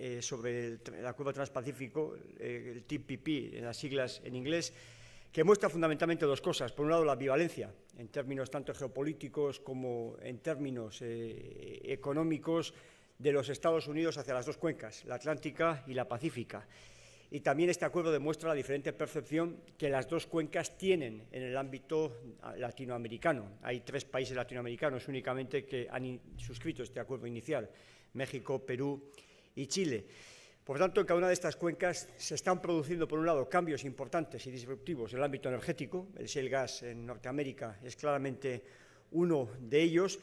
Eh, sobre el, acuerdo transpacífico, eh, el TPP, en las siglas en inglés, que muestra fundamentalmente dos cosas. Por un lado, la bivalencia en términos tanto geopolíticos como en términos eh, económicos, de los Estados Unidos hacia las dos cuencas, la Atlántica y la Pacífica. Y también este acuerdo demuestra la diferente percepción que las dos cuencas tienen en el ámbito ah, latinoamericano. Hay tres países latinoamericanos únicamente que han suscrito este acuerdo inicial, México, Perú y Chile. Por tanto, en cada una de estas cuencas se están produciendo, por un lado, cambios importantes y disruptivos en el ámbito energético. El shale gas en Norteamérica es claramente uno de ellos,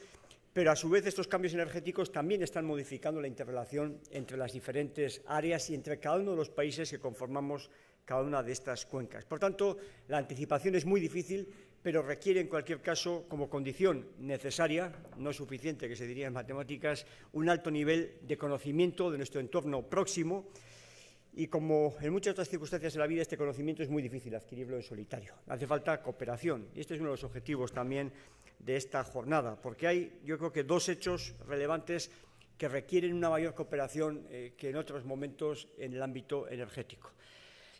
pero a su vez estos cambios energéticos también están modificando la interrelación entre las diferentes áreas y entre cada uno de los países que conformamos cada una de estas cuencas. Por tanto, la anticipación es muy difícil, pero requiere en cualquier caso, como condición necesaria, no suficiente que se diría en matemáticas, un alto nivel de conocimiento de nuestro entorno próximo y como en muchas otras circunstancias de la vida este conocimiento es muy difícil adquirirlo en solitario. Hace falta cooperación y este es uno de los objetivos también de esta jornada, porque hay yo creo que dos hechos relevantes que requieren una mayor cooperación eh, que en otros momentos en el ámbito energético.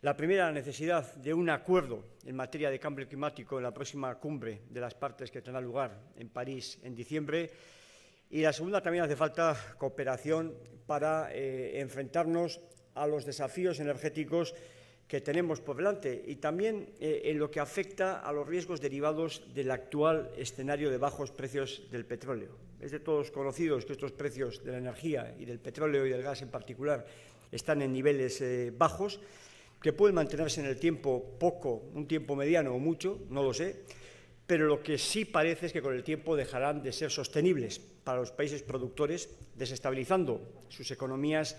La primera, la necesidad de un acuerdo en materia de cambio climático en la próxima cumbre de las partes que tendrá lugar en París en diciembre. Y la segunda, también hace falta cooperación para eh, enfrentarnos a los desafíos energéticos que tenemos por delante y también eh, en lo que afecta a los riesgos derivados del actual escenario de bajos precios del petróleo. Es de todos conocidos que estos precios de la energía y del petróleo y del gas en particular están en niveles eh, bajos que pueden mantenerse en el tiempo poco, un tiempo mediano o mucho, no lo sé, pero lo que sí parece es que con el tiempo dejarán de ser sostenibles para los países productores, desestabilizando sus economías,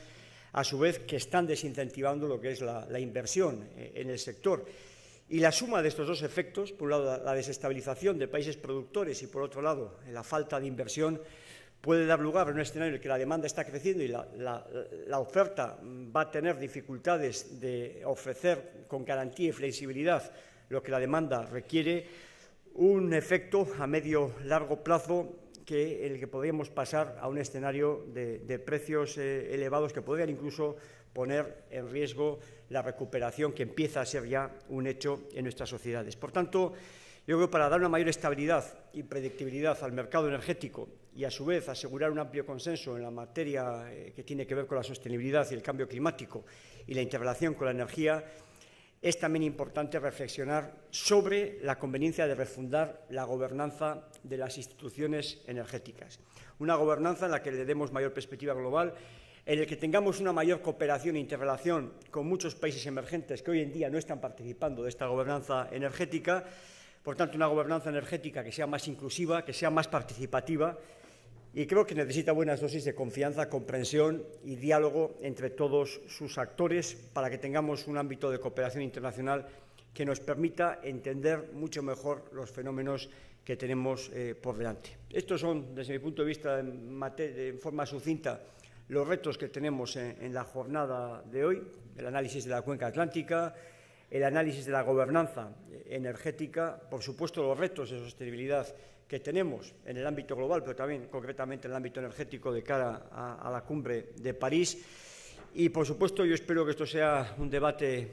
a su vez que están desincentivando lo que es la, inversión eh, en el sector. Y la suma de estos dos efectos, por un lado la desestabilización de países productores y por otro lado la falta de inversión, puede dar lugar a un escenario en el que la demanda está creciendo y la, oferta va a tener dificultades de ofrecer con garantía y flexibilidad lo que la demanda requiere, un efecto a medio largo plazo que en el que podríamos pasar a un escenario de, precios eh, elevados que podrían incluso poner en riesgo la recuperación que empieza a ser ya un hecho en nuestras sociedades. Por tanto, yo creo que para dar una mayor estabilidad y predictibilidad al mercado energético y a su vez asegurar un amplio consenso en la materia eh, que tiene que ver con la sostenibilidad y el cambio climático y la interrelación con la energía, es también importante reflexionar sobre la conveniencia de refundar la gobernanza de las instituciones energéticas. Una gobernanza en la que le demos mayor perspectiva global, en la que tengamos una mayor cooperación e interrelación con muchos países emergentes que hoy en día no están participando de esta gobernanza energética por tanto, una gobernanza energética que sea más inclusiva, que sea más participativa y creo que necesita buenas dosis de confianza, comprensión y diálogo entre todos sus actores para que tengamos un ámbito de cooperación internacional que nos permita entender mucho mejor los fenómenos que tenemos eh, por delante. Estos son, desde mi punto de vista, en, forma sucinta, los retos que tenemos en la jornada de hoy, el análisis de la cuenca atlántica, el análisis de la gobernanza energética, por supuesto los retos de sostenibilidad que tenemos en el ámbito global, pero también concretamente en el ámbito energético de cara a, la cumbre de París. Y, por supuesto, yo espero que esto sea un debate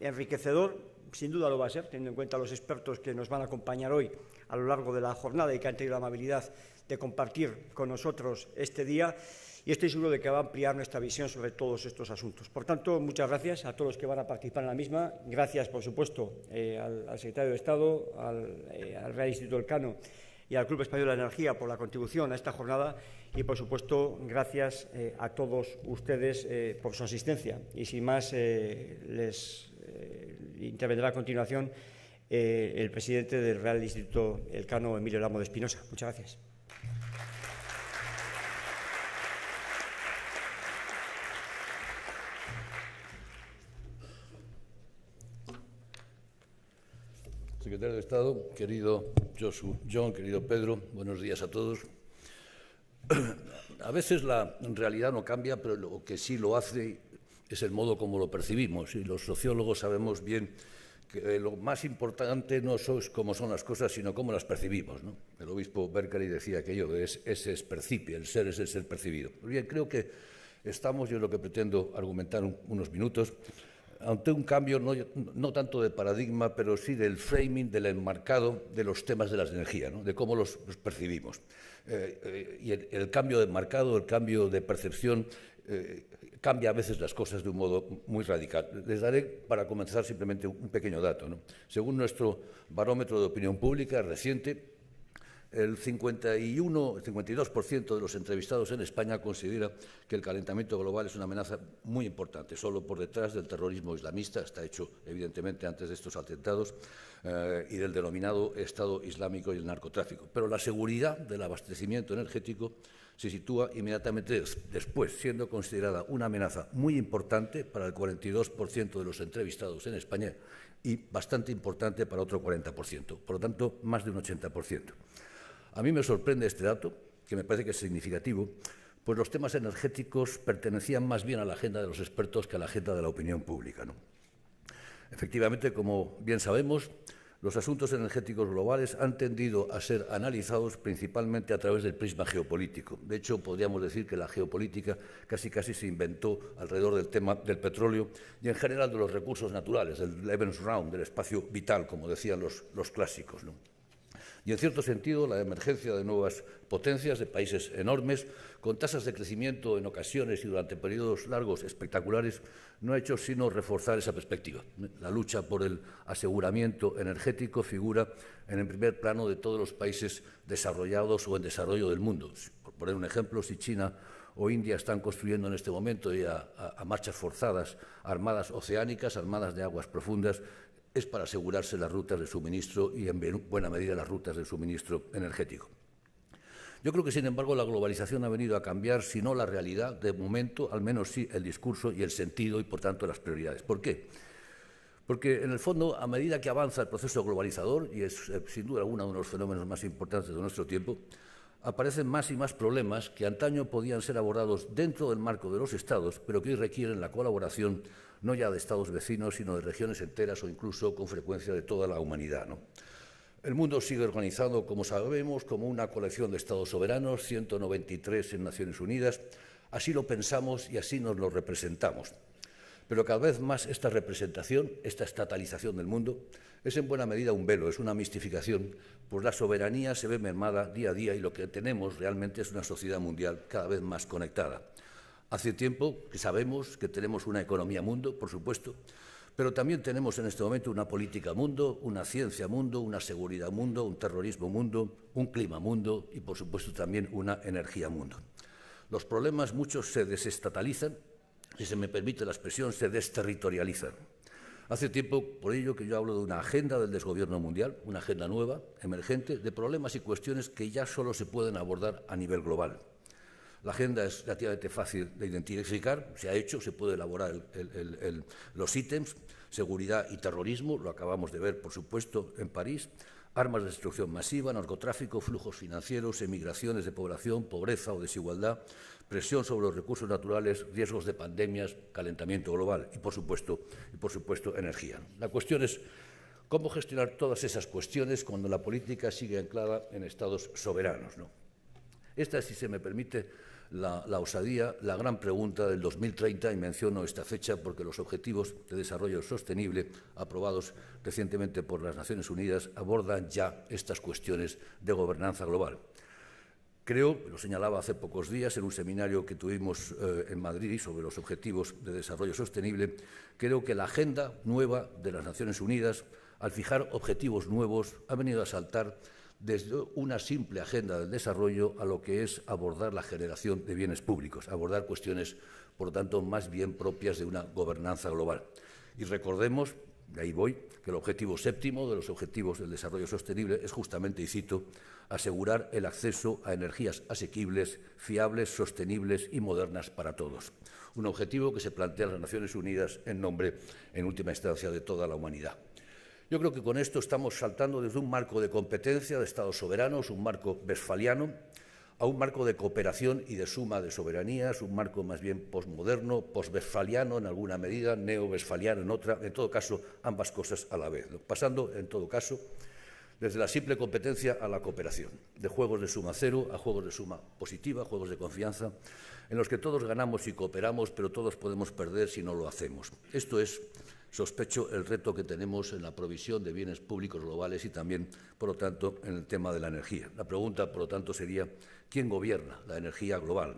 enriquecedor, sin duda lo va a ser, teniendo en cuenta los expertos que nos van a acompañar hoy a lo largo de la jornada y que han tenido la amabilidad de compartir con nosotros este día y estoy seguro de que va a ampliar nuestra visión sobre todos estos asuntos. Por tanto, muchas gracias a todos los que van a participar en la misma. Gracias, por supuesto, eh, al, secretario de Estado, al, eh, Real Instituto Elcano y al Club Español de la Energía por la contribución a esta jornada y, por supuesto, gracias eh, a todos ustedes por su asistencia. Y, sin más, les intervendrá a continuación el presidente del Real Instituto Elcano, Emilio Lamo de Espinosa. Muchas gracias. Secretario de Estado, querido Josu, John, querido Pedro, buenos días a todos. A veces la realidad no cambia, pero lo que sí lo hace es el modo como lo percibimos. Y los sociólogos sabemos bien que lo más importante no es cómo son las cosas, sino cómo las percibimos. El obispo Berkeley decía aquello es, ese es percipio, el ser es el ser percibido. Bien, creo que estamos, yo lo que pretendo argumentar unos minutos, ante un cambio no, tanto de paradigma, pero sí del framing, del enmarcado de los temas de las energías, de cómo los, percibimos. Eh, eh, y el, cambio de enmarcado, el cambio de percepción, eh, cambia a veces las cosas de un modo muy radical. Les daré, para comenzar, simplemente un pequeño dato. Según nuestro barómetro de opinión pública reciente, el 51, 52% de los entrevistados en España considera que el calentamiento global es una amenaza muy importante, solo por detrás del terrorismo islamista, está hecho evidentemente antes de estos atentados, eh, y del denominado Estado Islámico y el narcotráfico. Pero la seguridad del abastecimiento energético se sitúa inmediatamente después, siendo considerada una amenaza muy importante para el 42% de los entrevistados en España y bastante importante para otro 40%, por lo tanto, más de un 80%. A mí me sorprende este dato, que me parece que es significativo, pues los temas energéticos pertenecían más bien a la agenda de los expertos que a la agenda de la opinión pública. ¿no? Efectivamente, como bien sabemos, los asuntos energéticos globales han tendido a ser analizados principalmente a través del prisma geopolítico. De hecho, podríamos decir que la geopolítica casi casi se inventó alrededor del tema del petróleo y en general de los recursos naturales, del Lebensraum, Round, del espacio vital, como decían los, los clásicos. ¿no? y, en cierto sentido, la emergencia de nuevas potencias, de países enormes, con tasas de crecimiento en ocasiones y durante periodos largos espectaculares, no ha hecho sino reforzar esa perspectiva. La lucha por el aseguramiento energético figura en el primer plano de todos los países desarrollados o en desarrollo del mundo. Por poner un ejemplo, si China o India están construyendo en este momento ya a, marchas forzadas armadas oceánicas, armadas de aguas profundas, es para asegurarse las rutas de suministro y en buena medida las rutas de suministro energético. Yo creo que, sin embargo, la globalización ha venido a cambiar, si no la realidad, de momento, al menos sí el discurso y el sentido y, por tanto, las prioridades. ¿Por qué? Porque, en el fondo, a medida que avanza el proceso globalizador, y es eh, sin duda uno de los fenómenos más importantes de nuestro tiempo, aparecen más y más problemas que antaño podían ser abordados dentro del marco de los Estados, pero que hoy requieren la colaboración no ya de estados vecinos, sino de regiones enteras o incluso con frecuencia de toda la humanidad. El mundo sigue organizado, como sabemos, como una colección de estados soberanos, 193 en Naciones Unidas. Así lo pensamos y así nos lo representamos. Pero cada vez más esta representación, esta estatalización del mundo, es en buena medida un velo, es una mistificación, pues la soberanía se ve mermada día a día y lo que tenemos realmente es una sociedad mundial cada vez más conectada. Hace tiempo que sabemos que tenemos una economía mundo, por supuesto, pero también tenemos en este momento una política mundo, una ciencia mundo, una seguridad mundo, un terrorismo mundo, un clima mundo y, por supuesto, también una energía mundo. Los problemas muchos se desestatalizan, si se me permite la expresión, se desterritorializan. Hace tiempo, por ello, que yo hablo de una agenda del desgobierno mundial, una agenda nueva, emergente, de problemas y cuestiones que ya solo se pueden abordar a nivel global. La agenda es relativamente fácil de identificar, se ha hecho, se puede elaborar los ítems, seguridad y terrorismo, lo acabamos de ver, por supuesto, en París, armas de destrucción masiva, narcotráfico, flujos financieros, emigraciones de población, pobreza o desigualdad, presión sobre los recursos naturales, riesgos de pandemias, calentamiento global y, por supuesto, energía. La cuestión es cómo gestionar todas esas cuestiones cuando la política sigue anclada en estados soberanos. ¿no? Esta, si se me permite, la, osadía, la gran pregunta del 2030, y menciono esta fecha porque los Objetivos de Desarrollo Sostenible, aprobados recientemente por las Naciones Unidas, abordan ya estas cuestiones de gobernanza global. Creo, lo señalaba hace pocos días en un seminario que tuvimos eh, en Madrid sobre los Objetivos de Desarrollo Sostenible, creo que la agenda nueva de las Naciones Unidas, al fijar objetivos nuevos, ha venido a saltar desde una simple agenda del desarrollo a lo que es abordar la generación de bienes públicos, abordar cuestiones, por lo tanto, más bien propias de una gobernanza global. Y recordemos, de ahí voy, que el objetivo séptimo de los objetivos del desarrollo sostenible es justamente, y cito, asegurar el acceso a energías asequibles, fiables, sostenibles y modernas para todos. Un objetivo que se plantea las Naciones Unidas en nombre, en última instancia, de toda la humanidad. Yo creo que con esto estamos saltando desde un marco de competencia de Estados soberanos, un marco vesfaliano, a un marco de cooperación y de suma de soberanías, un marco más bien posmoderno, posvesfaliano en alguna medida, neo en otra, en todo caso, ambas cosas a la vez, pasando, en todo caso, desde la simple competencia a la cooperación, de juegos de suma cero a juegos de suma positiva, juegos de confianza, en los que todos ganamos y cooperamos, pero todos podemos perder si no lo hacemos. Esto es sospecho, el reto que tenemos en la provisión de bienes públicos globales y también, por lo tanto, en el tema de la energía. La pregunta, por lo tanto, sería ¿quién gobierna la energía global?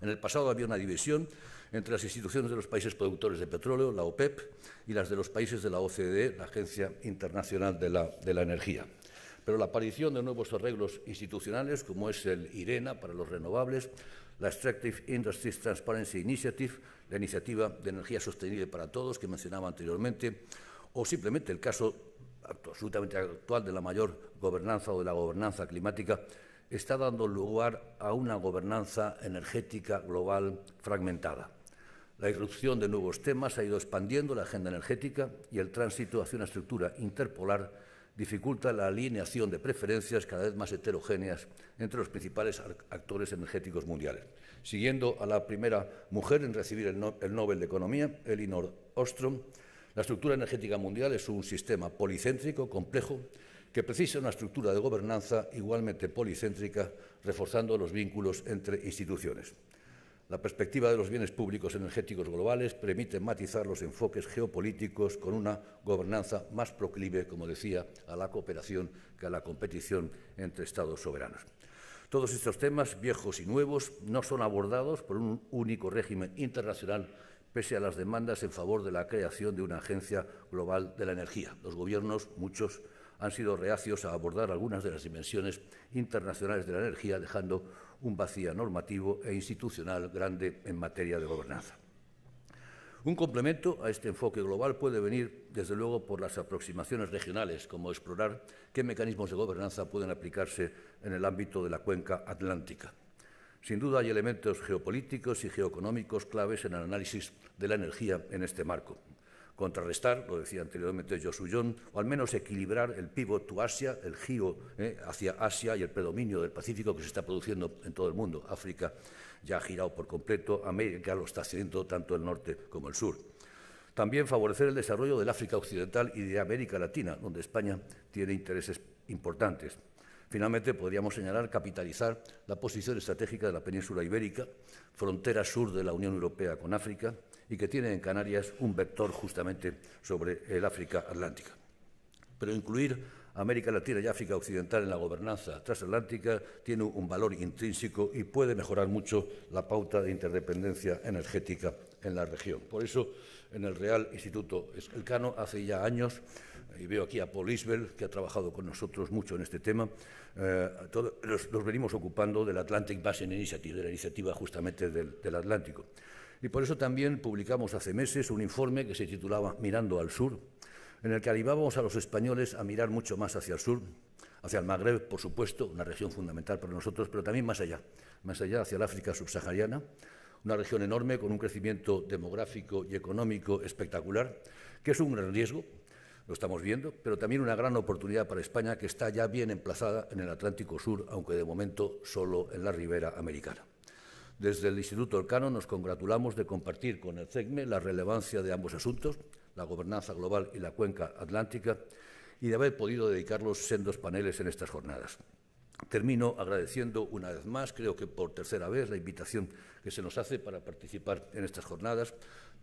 En el pasado había una división entre las instituciones de los países productores de petróleo, la OPEP, y las de los países de la OCDE, la Agencia Internacional de la Energía pero la aparición de nuevos arreglos institucionales, como es el IRENA para los renovables, la Extractive Industries Transparency Initiative, la iniciativa de energía sostenible para todos que mencionaba anteriormente, o simplemente el caso absolutamente actual de la mayor gobernanza o de la gobernanza climática, está dando lugar a una gobernanza energética global fragmentada. La irrupción de nuevos temas ha ido expandiendo la agenda energética y el tránsito hacia una estructura interpolar dificulta la alineación de preferencias cada vez más heterogéneas entre los principales actores energéticos mundiales. Siguiendo a la primera mujer en recibir el, Nobel de Economía, Elinor Ostrom, la estructura energética mundial es un sistema policéntrico, complejo, que precisa una estructura de gobernanza igualmente policéntrica, reforzando los vínculos entre instituciones. La perspectiva de los bienes públicos energéticos globales permite matizar los enfoques geopolíticos con una gobernanza más proclive, como decía, a la cooperación que a la competición entre Estados soberanos. Todos estos temas, viejos y nuevos, no son abordados por un único régimen internacional pese a las demandas en favor de la creación de una agencia global de la energía. Los gobiernos, muchos, han sido reacios a abordar algunas de las dimensiones internacionales de la energía, dejando un vacío normativo e institucional grande en materia de gobernanza. Un complemento a este enfoque global puede venir, desde luego, por las aproximaciones regionales, como explorar qué mecanismos de gobernanza pueden aplicarse en el ámbito de la cuenca atlántica. Sin duda hay elementos geopolíticos y geoeconómicos claves en el análisis de la energía en este marco contrarrestar, lo decía anteriormente jon o al menos equilibrar el pivot to Asia, el giro eh, hacia Asia y el predominio del Pacífico que se está produciendo en todo el mundo. África ya ha girado por completo, América lo está haciendo tanto el norte como el sur. También favorecer el desarrollo del África Occidental y de América Latina, donde España tiene intereses importantes. Finalmente, podríamos señalar capitalizar la posición estratégica de la península ibérica, frontera sur de la Unión Europea con África, y que tiene en Canarias un vector justamente sobre el África Atlántica. Pero incluir América Latina y África Occidental en la gobernanza transatlántica tiene un valor intrínseco y puede mejorar mucho la pauta de interdependencia energética en la región. Por eso, en el Real Instituto Elcano, hace ya años, y veo aquí a Paul Isbel, que ha trabajado con nosotros mucho en este tema, nos, eh, venimos ocupando del Atlantic Basin Initiative, de la iniciativa justamente del Atlántico. Y por eso también publicamos hace meses un informe que se titulaba Mirando al Sur, en el que animábamos a los españoles a mirar mucho más hacia el sur, hacia el Magreb, por supuesto, una región fundamental para nosotros, pero también más allá, más allá hacia el África subsahariana, una región enorme con un crecimiento demográfico y económico espectacular, que es un gran riesgo, lo estamos viendo, pero también una gran oportunidad para España que está ya bien emplazada en el Atlántico Sur, aunque de momento solo en la ribera americana. Desde el Instituto Orcano nos congratulamos de compartir con el CECME la relevancia de ambos asuntos, la gobernanza global y la cuenca atlántica, y de haber podido dedicarlos sendos paneles en estas jornadas. Termino agradeciendo una vez más, creo que por tercera vez, la invitación que se nos hace para participar en estas jornadas.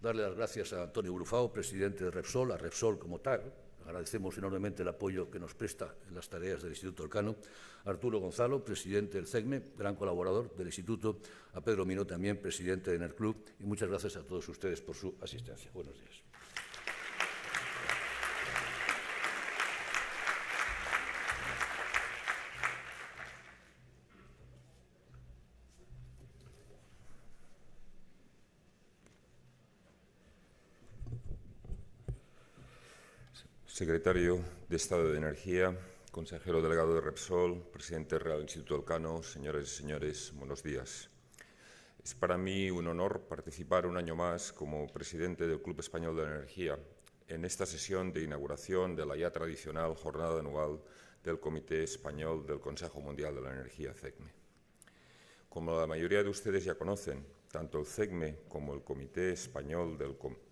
Darle las gracias a Antonio Brufao, presidente de Repsol, a Repsol como tal, Agradecemos enormemente el apoyo que nos presta en las tareas del Instituto Orcano. Arturo Gonzalo, presidente del CECME, gran colaborador del Instituto. A Pedro Mino, también presidente de NERCLUB. Y muchas gracias a todos ustedes por su asistencia. Buenos días. secretario de Estado de Energía, consejero delegado de Repsol, presidente real Instituto Elcano, señores y señores, buenos días. Es para mí un honor participar un año más como presidente del Club Español de la Energía en esta sesión de inauguración de la ya tradicional jornada anual del Comité Español del Consejo Mundial de la Energía, CECME. Como la mayoría de ustedes ya conocen, tanto el CECME como el Comité Español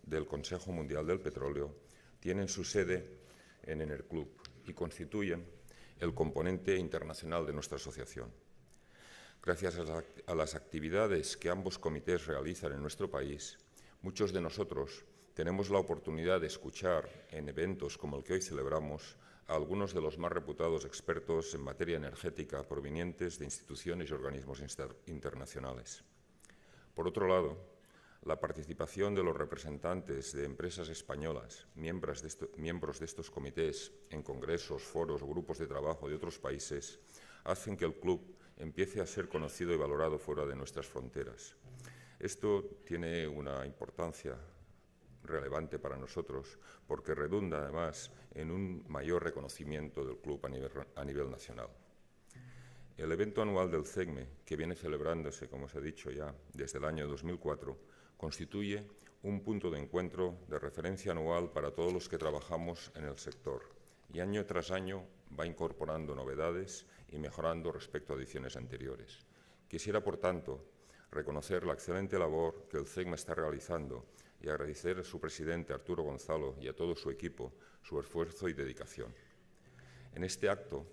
del Consejo Mundial del Petróleo tienen su sede en el Club y constituyen el componente internacional de nuestra asociación. Gracias a las actividades que ambos comités realizan en nuestro país, muchos de nosotros tenemos la oportunidad de escuchar en eventos como el que hoy celebramos a algunos de los más reputados expertos en materia energética provenientes de instituciones y organismos internacionales. Por otro lado, la participación de los representantes de empresas españolas, miembros de, miembros de estos comités en congresos, foros o grupos de trabajo de otros países, hacen que el club empiece a ser conocido y valorado fuera de nuestras fronteras. Esto tiene una importancia relevante para nosotros porque redunda además en un mayor reconocimiento del club a nivel, a nivel nacional. El evento anual del CEGME, que viene celebrándose, como os he dicho ya, desde el año 2004, constituye un punto de encuentro de referencia anual para todos los que trabajamos en el sector y año tras año va incorporando novedades y mejorando respecto a ediciones anteriores. Quisiera, por tanto, reconocer la excelente labor que el CEGMA está realizando y agradecer a su presidente Arturo Gonzalo y a todo su equipo su esfuerzo y dedicación. En este acto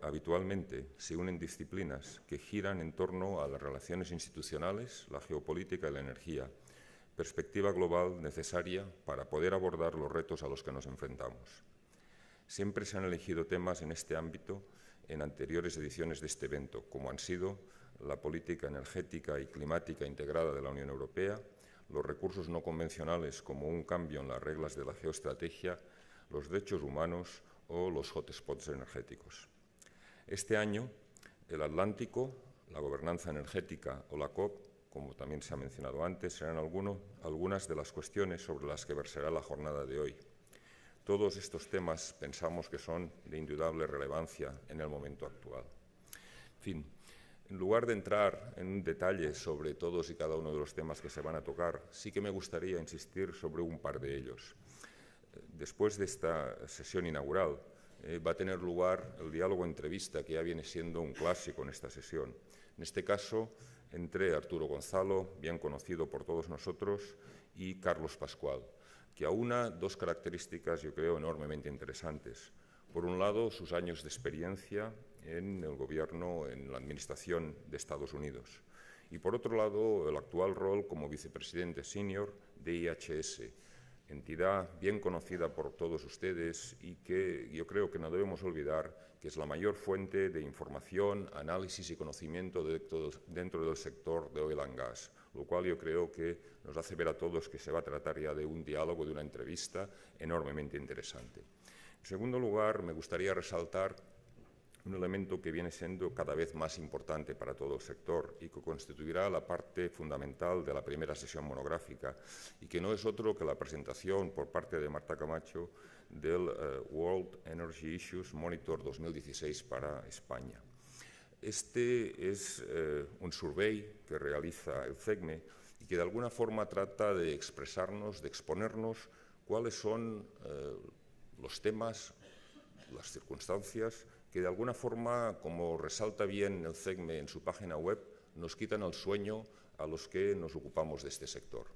habitualmente se unen disciplinas que giran en torno a las relaciones institucionales, la geopolítica y la energía, perspectiva global necesaria para poder abordar los retos a los que nos enfrentamos. Siempre se han elegido temas en este ámbito en anteriores ediciones de este evento, como han sido la política energética y climática integrada de la Unión Europea, los recursos no convencionales como un cambio en las reglas de la geoestrategia, los derechos humanos o los hotspots energéticos. Este año, el Atlántico, la gobernanza energética o la COP, como también se ha mencionado antes, serán alguno, algunas de las cuestiones sobre las que versará la jornada de hoy. Todos estos temas pensamos que son de indudable relevancia en el momento actual. En fin, en lugar de entrar en detalles detalle sobre todos y cada uno de los temas que se van a tocar, sí que me gustaría insistir sobre un par de ellos después de esta sesión inaugural, eh, va a tener lugar el diálogo entrevista, que ya viene siendo un clásico en esta sesión. En este caso, entre Arturo Gonzalo, bien conocido por todos nosotros, y Carlos Pascual, que aúna dos características, yo creo, enormemente interesantes. Por un lado, sus años de experiencia en el gobierno, en la administración de Estados Unidos. Y por otro lado, el actual rol como vicepresidente senior de IHS, entidad bien conocida por todos ustedes y que yo creo que no debemos olvidar que es la mayor fuente de información, análisis y conocimiento dentro del sector de oil and gas, lo cual yo creo que nos hace ver a todos que se va a tratar ya de un diálogo, de una entrevista enormemente interesante. En segundo lugar, me gustaría resaltar un elemento que viene siendo cada vez más importante para todo el sector y que constituirá la parte fundamental de la primera sesión monográfica y que no es otro que la presentación por parte de Marta Camacho del eh, World Energy Issues Monitor 2016 para España. Este es eh, un survey que realiza el CEGME y que de alguna forma trata de expresarnos, de exponernos cuáles son eh, los temas, las circunstancias, que de alguna forma, como resalta bien el CECME en su página web, nos quitan el sueño a los que nos ocupamos de este sector.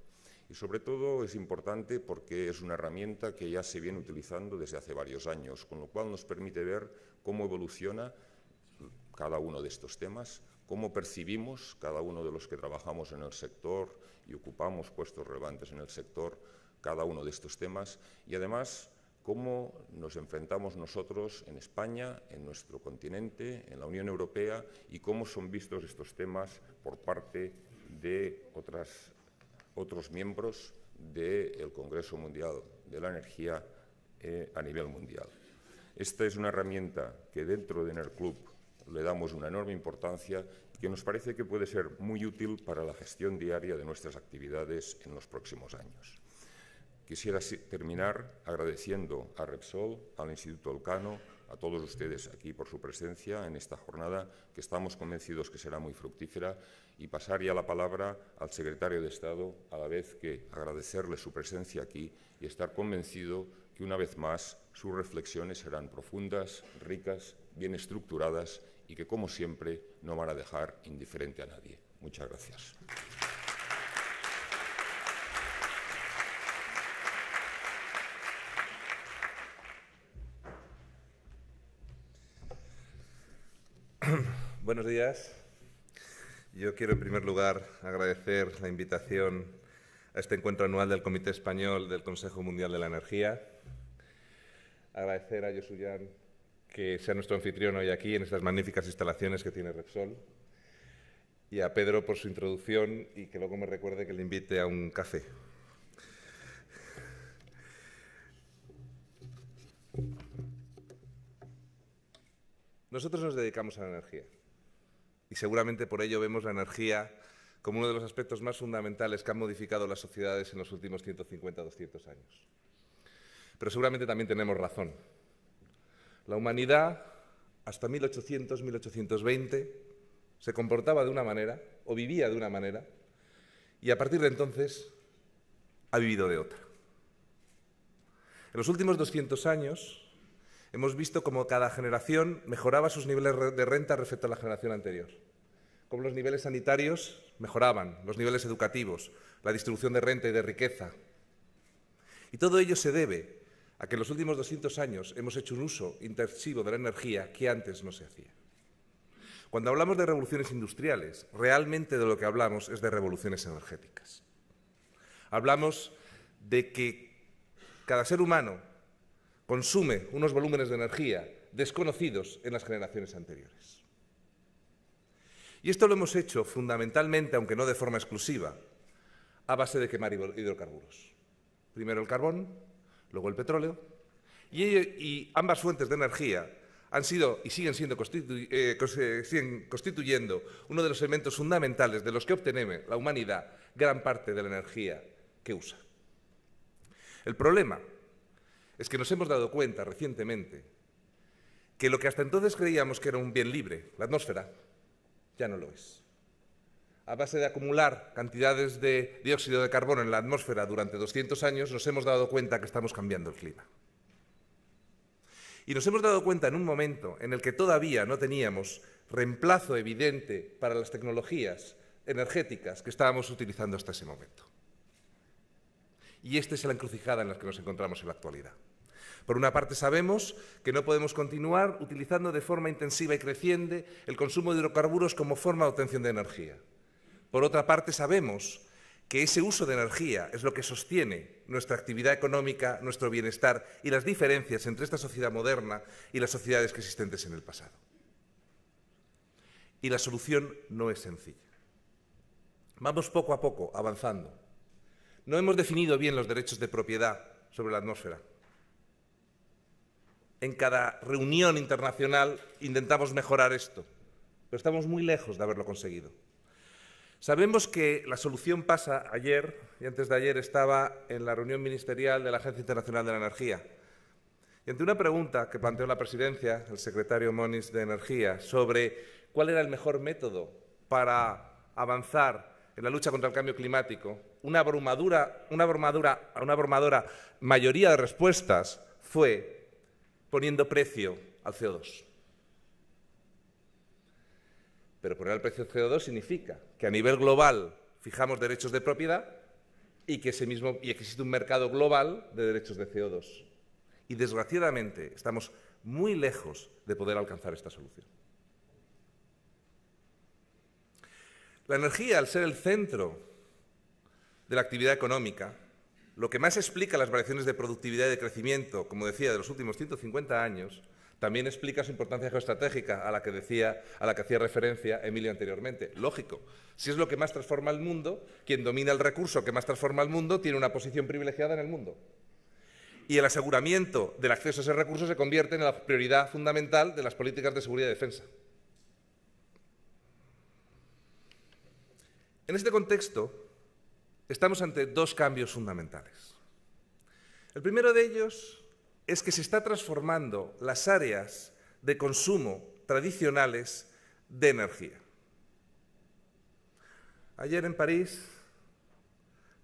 Y sobre todo es importante porque es una herramienta que ya se viene utilizando desde hace varios años, con lo cual nos permite ver cómo evoluciona cada uno de estos temas, cómo percibimos cada uno de los que trabajamos en el sector y ocupamos puestos relevantes en el sector cada uno de estos temas y además cómo nos enfrentamos nosotros en España, en nuestro continente, en la Unión Europea y cómo son vistos estos temas por parte de otros miembros del Congreso Mundial de la Energía eh, a nivel mundial. Esta es una herramienta que dentro de Enerclub le damos una enorme importancia que nos parece que puede ser muy útil para la gestión diaria de nuestras actividades en los próximos años. Quisiera terminar agradeciendo a Repsol, al Instituto Olcano, a todos ustedes aquí por su presencia en esta jornada, que estamos convencidos que será muy fructífera, y pasar ya la palabra al secretario de Estado, a la vez que agradecerle su presencia aquí y estar convencido que una vez más sus reflexiones serán profundas, ricas, bien estructuradas y que, como siempre, no van a dejar indiferente a nadie. Muchas gracias. Buenos días. Yo quiero en primer lugar agradecer la invitación a este encuentro anual del Comité Español del Consejo Mundial de la Energía. Agradecer a Yosuyan que sea nuestro anfitrión hoy aquí en estas magníficas instalaciones que tiene Repsol. Y a Pedro por su introducción y que luego me recuerde que le invite a un café. Nosotros nos dedicamos a la energía y seguramente por ello vemos la energía como uno de los aspectos más fundamentales que han modificado las sociedades en los últimos 150-200 años. Pero seguramente también tenemos razón. La humanidad, hasta 1800-1820, se comportaba de una manera o vivía de una manera y a partir de entonces ha vivido de otra. En los últimos 200 años, hemos visto cómo cada generación mejoraba sus niveles de renta respecto a la generación anterior, cómo los niveles sanitarios mejoraban, los niveles educativos, la distribución de renta y de riqueza. Y todo ello se debe a que en los últimos 200 años hemos hecho un uso intensivo de la energía que antes no se hacía. Cuando hablamos de revoluciones industriales, realmente de lo que hablamos es de revoluciones energéticas. Hablamos de que cada ser humano consume unos volúmenes de energía desconocidos en las generaciones anteriores. Y esto lo hemos hecho fundamentalmente, aunque no de forma exclusiva, a base de quemar hidrocarburos. Primero el carbón, luego el petróleo, y, ambas fuentes de energía han sido y siguen, siendo eh, eh, constituyendo uno de los elementos fundamentales de los que obtenemos la humanidad gran parte de la energía que usa. El problema es que nos hemos dado cuenta recientemente que lo que hasta entonces creíamos que era un bien libre, la atmósfera, ya no lo es. A base de acumular cantidades de dióxido de carbono en la atmósfera durante 200 años, nos hemos dado cuenta que estamos cambiando el clima. Y nos hemos dado cuenta en un momento en el que todavía no teníamos reemplazo evidente para las tecnologías energéticas que estábamos utilizando hasta ese momento. Y esta es la encrucijada en la que nos encontramos en la actualidad. Por una parte, sabemos que no podemos continuar utilizando de forma intensiva y creciente el consumo de hidrocarburos como forma de obtención de energía. Por otra parte, sabemos que ese uso de energía es lo que sostiene nuestra actividad económica, nuestro bienestar y las diferencias entre esta sociedad moderna y las sociedades que existentes en el pasado. Y la solución no es sencilla. Vamos poco a poco avanzando. No hemos definido bien los derechos de propiedad sobre la atmósfera en cada reunión internacional intentamos mejorar esto, pero estamos muy lejos de haberlo conseguido. Sabemos que la solución pasa ayer, y antes de ayer estaba en la reunión ministerial de la Agencia Internacional de la Energía. Y ante una pregunta que planteó la presidencia, el secretario Moniz de Energía, sobre cuál era el mejor método para avanzar en la lucha contra el cambio climático, una una abrumadora mayoría de respuestas fue poniendo precio al CO2. Pero poner el precio al CO2 significa que a nivel global fijamos derechos de propiedad y que ese mismo, y existe un mercado global de derechos de CO2. Y desgraciadamente estamos muy lejos de poder alcanzar esta solución. La energía, al ser el centro de la actividad económica, lo que más explica las variaciones de productividad y de crecimiento, como decía, de los últimos 150 años, también explica su importancia geoestratégica a la que decía, a la que hacía referencia Emilio anteriormente. Lógico, si es lo que más transforma el mundo, quien domina el recurso que más transforma el mundo tiene una posición privilegiada en el mundo. Y el aseguramiento del acceso a ese recurso se convierte en la prioridad fundamental de las políticas de seguridad y defensa. En este contexto, estamos ante dos cambios fundamentales. El primero de ellos es que se está transformando las áreas de consumo tradicionales de energía. Ayer en París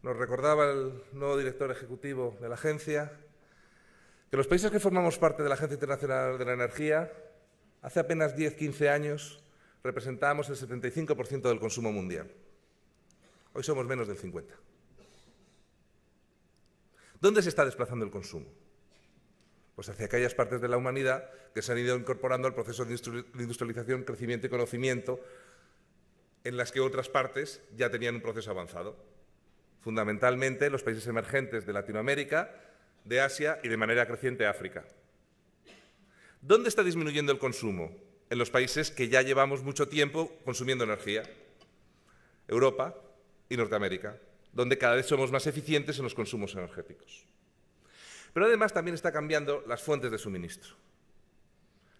nos recordaba el nuevo director ejecutivo de la agencia que los países que formamos parte de la Agencia Internacional de la Energía, hace apenas 10-15 años, representábamos el 75% del consumo mundial. Hoy somos menos del 50. ¿Dónde se está desplazando el consumo? Pues hacia aquellas partes de la humanidad que se han ido incorporando al proceso de industrialización, crecimiento y conocimiento, en las que otras partes ya tenían un proceso avanzado. Fundamentalmente los países emergentes de Latinoamérica, de Asia y de manera creciente África. ¿Dónde está disminuyendo el consumo? En los países que ya llevamos mucho tiempo consumiendo energía. Europa, y Norteamérica, donde cada vez somos más eficientes en los consumos energéticos. Pero además también está cambiando las fuentes de suministro.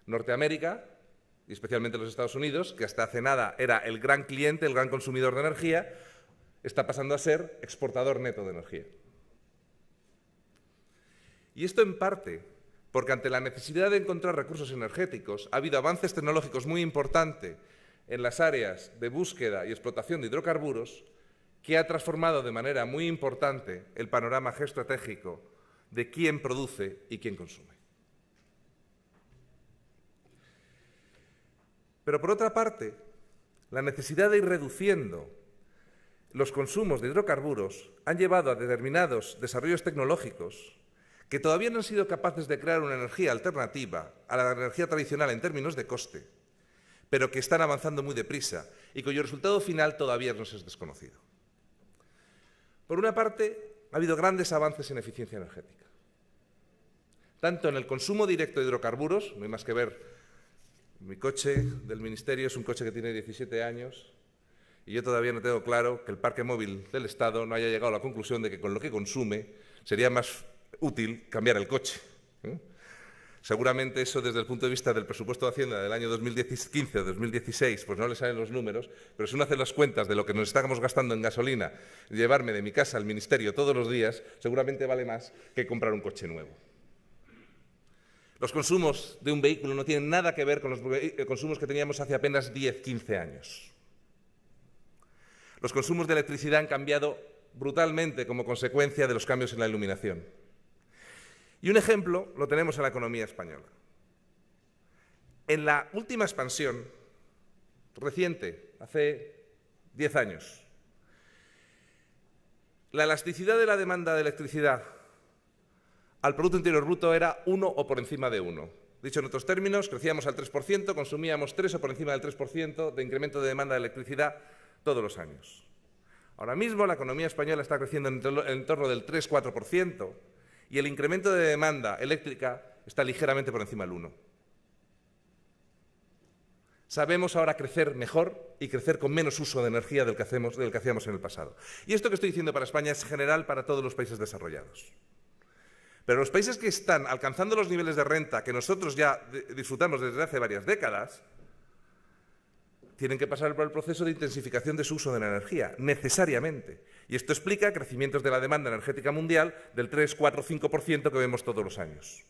Norteamérica, y especialmente los Estados Unidos, que hasta hace nada era el gran cliente, el gran consumidor de energía, está pasando a ser exportador neto de energía. Y esto en parte porque ante la necesidad de encontrar recursos energéticos ha habido avances tecnológicos muy importantes en las áreas de búsqueda y explotación de hidrocarburos que ha transformado de manera muy importante el panorama geoestratégico de quién produce y quién consume. Pero por otra parte, la necesidad de ir reduciendo los consumos de hidrocarburos han llevado a determinados desarrollos tecnológicos que todavía no han sido capaces de crear una energía alternativa a la energía tradicional en términos de coste, pero que están avanzando muy deprisa y cuyo resultado final todavía no es desconocido. Por una parte, ha habido grandes avances en eficiencia energética. Tanto en el consumo directo de hidrocarburos, no hay más que ver, mi coche del Ministerio es un coche que tiene 17 años y yo todavía no tengo claro que el parque móvil del Estado no haya llegado a la conclusión de que con lo que consume sería más útil cambiar el coche. ¿eh? Seguramente eso desde el punto de vista del presupuesto de Hacienda del año 2015 o 2016, pues no le salen los números, pero si uno hace las cuentas de lo que nos estábamos gastando en gasolina, llevarme de mi casa al ministerio todos los días, seguramente vale más que comprar un coche nuevo. Los consumos de un vehículo no tienen nada que ver con los eh, consumos que teníamos hace apenas 10, 15 años. Los consumos de electricidad han cambiado brutalmente como consecuencia de los cambios en la iluminación. Y un ejemplo lo tenemos en la economía española. En la última expansión, reciente, hace 10 años, la elasticidad de la demanda de electricidad al Producto Interior Bruto era 1 o por encima de 1. Dicho en otros términos, crecíamos al 3%, consumíamos 3 o por encima del 3% de incremento de demanda de electricidad todos los años. Ahora mismo la economía española está creciendo en torno del 3-4%, y el incremento de demanda eléctrica está ligeramente por encima del 1. Sabemos ahora crecer mejor y crecer con menos uso de energía del que, del que hacíamos en el pasado. Y esto que estoy diciendo para España es general para todos los países desarrollados. Pero los países que están alcanzando los niveles de renta que nosotros ya disfrutamos desde hace varias décadas, tienen que pasar por el proceso de intensificación de su uso de la energía, necesariamente. Y esto explica crecimientos de la demanda energética mundial del 3, 4, 5% que vemos todos los años.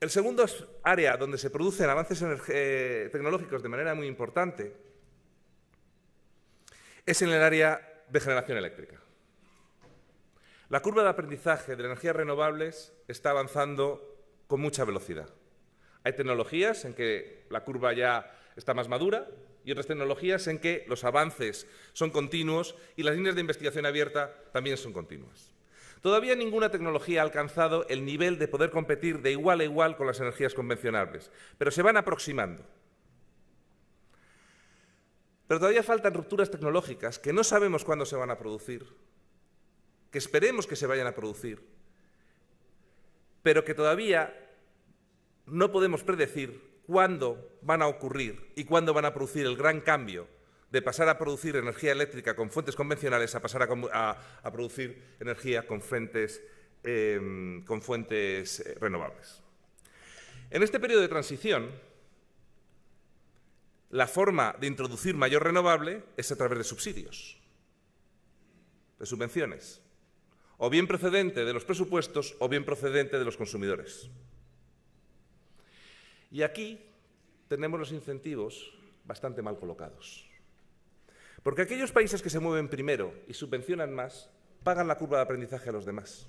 El segundo área donde se producen avances eh, tecnológicos de manera muy importante es en el área de generación eléctrica. La curva de aprendizaje de energías renovables está avanzando con mucha velocidad. Hay tecnologías en que la curva ya está más madura, y otras tecnologías en que los avances son continuos y las líneas de investigación abierta también son continuas. Todavía ninguna tecnología ha alcanzado el nivel de poder competir de igual a igual con las energías convencionales, pero se van aproximando. Pero todavía faltan rupturas tecnológicas que no sabemos cuándo se van a producir, que esperemos que se vayan a producir, pero que todavía no podemos predecir cuándo van a ocurrir y cuándo van a producir el gran cambio de pasar a producir energía eléctrica con fuentes convencionales a pasar a, producir energía con fuentes, em, eh, renovables. En este periodo de transición, la forma de introducir mayor renovable es a través de subsidios, de subvenciones, o bien procedente de los presupuestos o bien procedente de los consumidores. Y aquí tenemos los incentivos bastante mal colocados. Porque aquellos países que se mueven primero y subvencionan más pagan la curva de aprendizaje a los demás.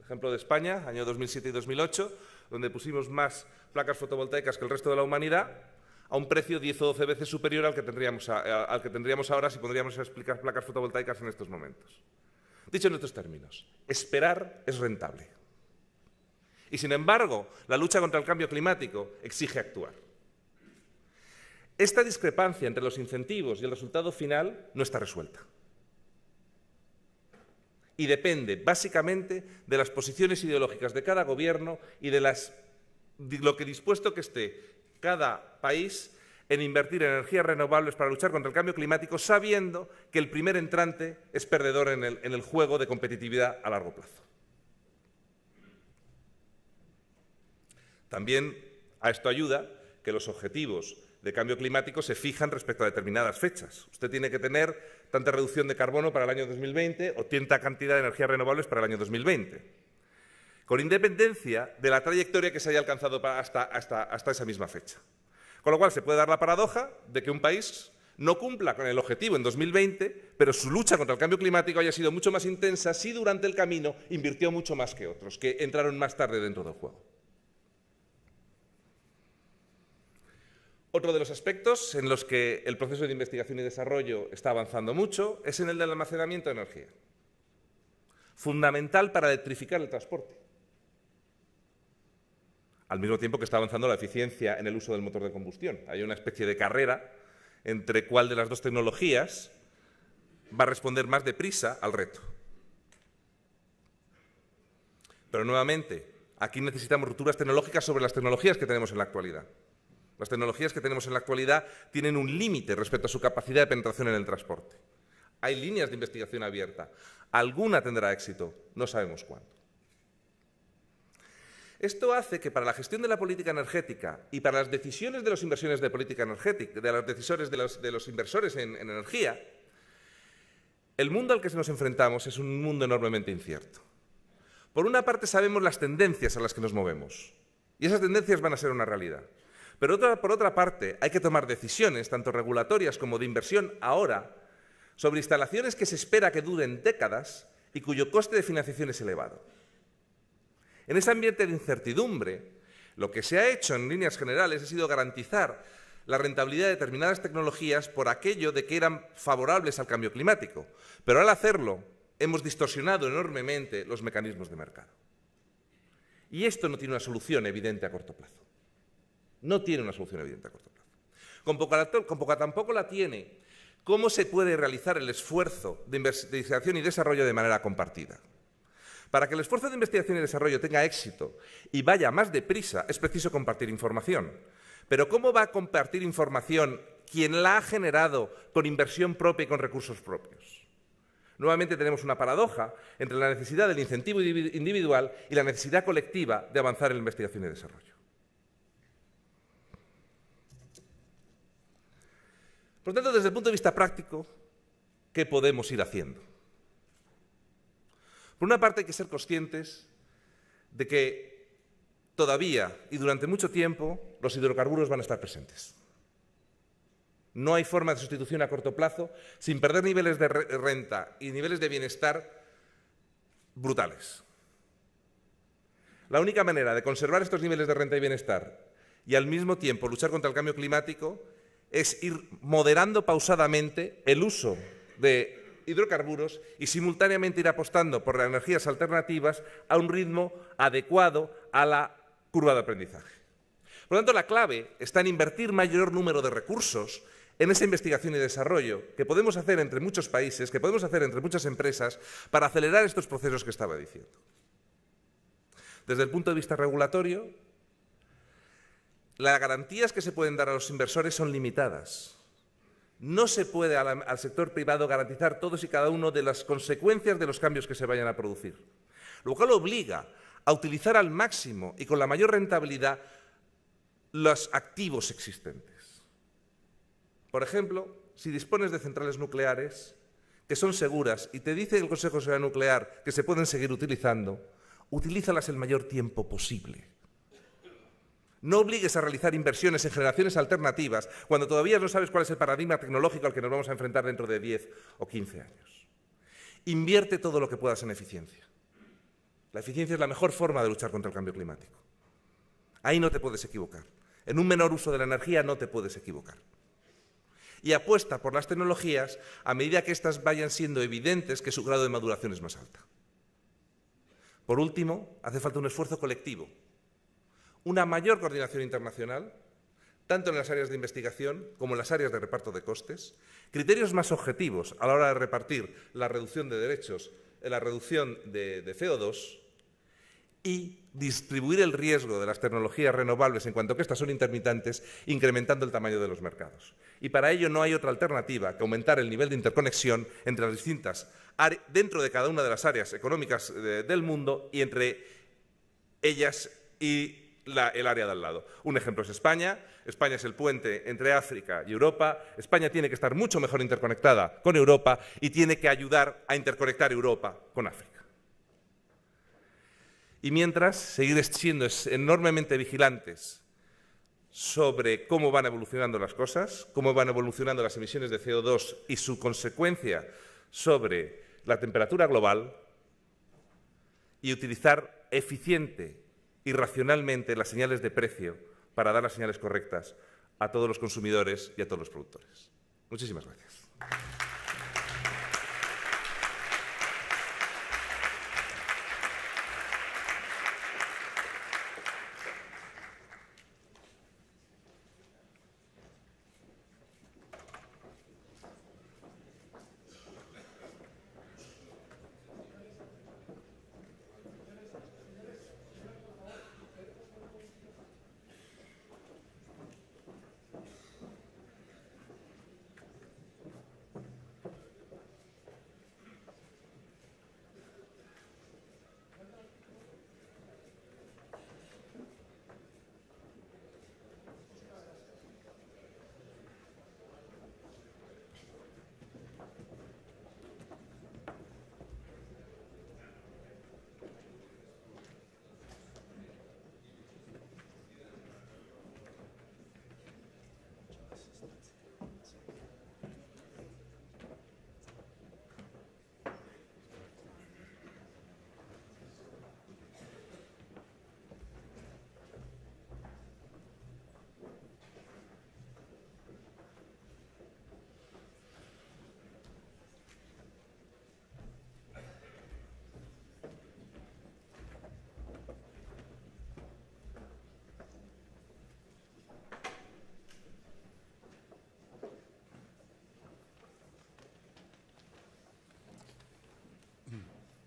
ejemplo de España, año 2007 y 2008, donde pusimos más placas fotovoltaicas que el resto de la humanidad, a un precio 10 o 12 veces superior al que tendríamos, al que tendríamos ahora si a explicar placas fotovoltaicas en estos momentos. Dicho en otros términos, esperar es rentable. Y sin embargo, la lucha contra el cambio climático exige actuar. Esta discrepancia entre los incentivos y el resultado final no está resuelta. Y depende básicamente de las posiciones ideológicas de cada gobierno y de, lo que dispuesto que esté cada país en invertir en energías renovables para luchar contra el cambio climático, sabiendo que el primer entrante es perdedor en el juego de competitividad a largo plazo. También a esto ayuda que los objetivos de cambio climático se fijan respecto a determinadas fechas. Usted tiene que tener tanta reducción de carbono para el año 2020 o tanta cantidad de energías renovables para el año 2020 con independencia de la trayectoria que se haya alcanzado hasta, esa misma fecha. Con lo cual se puede dar la paradoja de que un país no cumpla con el objetivo en 2020, pero su lucha contra el cambio climático haya sido mucho más intensa si durante el camino invirtió mucho más que otros, que entraron más tarde dentro del juego. Otro de los aspectos en los que el proceso de investigación y desarrollo está avanzando mucho es en el del almacenamiento de energía, fundamental para electrificar el transporte, al mismo tiempo que está avanzando la eficiencia en el uso del motor de combustión. Hay una especie de carrera entre cuál de las dos tecnologías va a responder más deprisa al reto. Pero nuevamente, aquí necesitamos rupturas tecnológicas sobre las tecnologías que tenemos en la actualidad. Las tecnologías que tenemos en la actualidad tienen un límite respecto a su capacidad de penetración en el transporte. Hay líneas de investigación abierta. Alguna tendrá éxito, no sabemos cuánto. Esto hace que para la gestión de la política energética y para las decisiones de los inversores de política energética, de los decisores de los, inversores en, en energía, el mundo al que nos enfrentamos es un mundo enormemente incierto. Por una parte sabemos las tendencias a las que nos movemos y esas tendencias van a ser una realidad. Pero por otra parte, hay que tomar decisiones, tanto regulatorias como de inversión, ahora, sobre instalaciones que se espera que duren décadas y cuyo coste de financiación es elevado. En ese ambiente de incertidumbre, lo que se ha hecho en líneas generales ha sido garantizar la rentabilidad de determinadas tecnologías por aquello de que eran favorables al cambio climático. Pero al hacerlo, hemos distorsionado enormemente los mecanismos de mercado. Y esto no tiene una solución evidente a corto plazo. No tiene una solución evidente a corto plazo. Con poca tampoco la tiene cómo se puede realizar el esfuerzo de investigación y desarrollo de manera compartida. Para que el esfuerzo de investigación y desarrollo tenga éxito y vaya más deprisa, es preciso compartir información. Pero ¿cómo va a compartir información quien la ha generado con inversión propia y con recursos propios? Nuevamente tenemos una paradoja entre la necesidad del incentivo individual y la necesidad colectiva de avanzar en la investigación y desarrollo. Por lo tanto, desde el punto de vista práctico, ¿qué podemos ir haciendo? Por una parte, hay que ser conscientes de que todavía y durante mucho tiempo los hidrocarburos van a estar presentes. No hay forma de sustitución a corto plazo sin perder niveles de renta y niveles de bienestar brutales. La única manera de conservar estos niveles de renta y bienestar y al mismo tiempo luchar contra el cambio climático es ir moderando pausadamente el uso de hidrocarburos y simultáneamente ir apostando por las energías alternativas a un ritmo adecuado a la curva de aprendizaje. Por lo tanto, la clave está en invertir mayor número de recursos en esa investigación y desarrollo que podemos hacer entre muchos países, que podemos hacer entre muchas empresas, para acelerar estos procesos que estaba diciendo. Desde el punto de vista regulatorio, las garantías que se pueden dar a los inversores son limitadas. No se puede al, sector privado garantizar todos y cada uno de las consecuencias de los cambios que se vayan a producir, lo cual obliga a utilizar al máximo y con la mayor rentabilidad los activos existentes. Por ejemplo, si dispones de centrales nucleares que son seguras y te dice el Consejo de Seguridad Nuclear que se pueden seguir utilizando, utilízalas el mayor tiempo posible no obligues a realizar inversiones en generaciones alternativas cuando todavía no sabes cuál es el paradigma tecnológico al que nos vamos a enfrentar dentro de 10 o 15 años. Invierte todo lo que puedas en eficiencia. La eficiencia es la mejor forma de luchar contra el cambio climático. Ahí no te puedes equivocar. En un menor uso de la energía no te puedes equivocar y apuesta por las tecnologías a medida que éstas vayan siendo evidentes que su grado de maduración es más alto. Por último, hace falta un esfuerzo colectivo una mayor coordinación internacional, tanto en las áreas de investigación como en las áreas de reparto de costes, criterios más objetivos a la hora de repartir la reducción de derechos, eh, la reducción de, CO2 y distribuir el riesgo de las tecnologías renovables en cuanto que estas son intermitentes, incrementando el tamaño de los mercados. Y para ello no hay otra alternativa que aumentar el nivel de interconexión entre las distintas dentro de cada una de las áreas económicas eh, del mundo y entre ellas y el área de al lado. Un ejemplo es España. España es el puente entre África y Europa. España tiene que estar mucho mejor interconectada con Europa y tiene que ayudar a interconectar Europa con África. Y mientras, seguir siendo enormemente vigilantes sobre cómo van evolucionando las cosas, cómo van evolucionando las emisiones de CO2 y su consecuencia sobre la temperatura global y utilizar eficiente irracionalmente las señales de precio para dar las señales correctas a todos los consumidores y a todos los productores. Muchísimas gracias.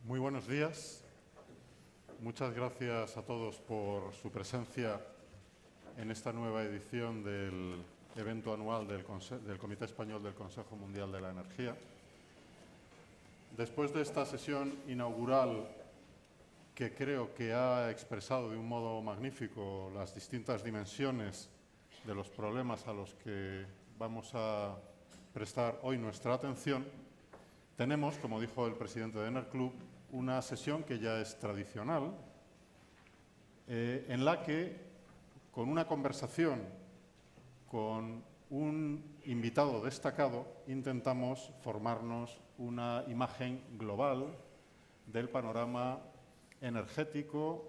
Muy buenos días. Muchas gracias a todos por su presencia en esta nueva edición del evento anual del, Comité Español del Consejo Mundial de la Energía. Después de esta sesión inaugural que creo que ha expresado de un modo magnífico las distintas dimensiones de los problemas a los que vamos a prestar hoy nuestra atención, tenemos, como dijo el presidente de Enerclub, una sesión que ya es tradicional, eh, en la que, con una conversación con un invitado destacado, intentamos formarnos una imagen global del panorama energético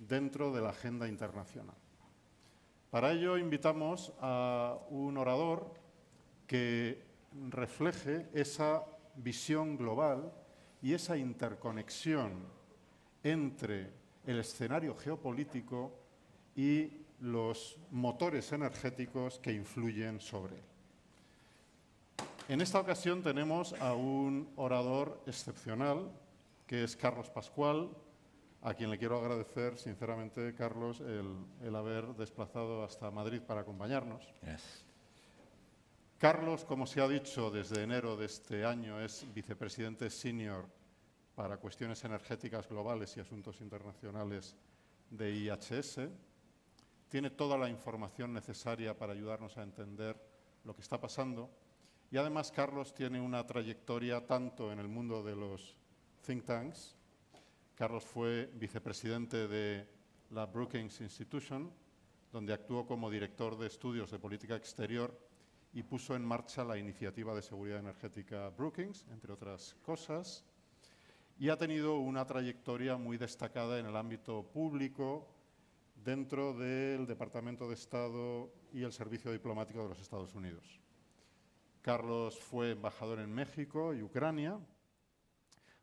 dentro de la agenda internacional. Para ello invitamos a un orador que refleje esa visión global y esa interconexión entre el escenario geopolítico y los motores energéticos que influyen sobre él. En esta ocasión tenemos a un orador excepcional, que es Carlos Pascual, a quien le quiero agradecer sinceramente, Carlos, el, haber desplazado hasta Madrid para acompañarnos. Carlos, como se ha dicho, desde enero de este año es vicepresidente senior para cuestiones energéticas globales y asuntos internacionales de IHS. Tiene toda la información necesaria para ayudarnos a entender lo que está pasando. Y además Carlos tiene una trayectoria tanto en el mundo de los think tanks. Carlos fue vicepresidente de la Brookings Institution, donde actuó como director de estudios de política exterior y puso en marcha la iniciativa de seguridad energética Brookings, entre otras cosas, y ha tenido una trayectoria muy destacada en el ámbito público dentro del Departamento de Estado y el Servicio Diplomático de los Estados Unidos. Carlos fue embajador en México y Ucrania,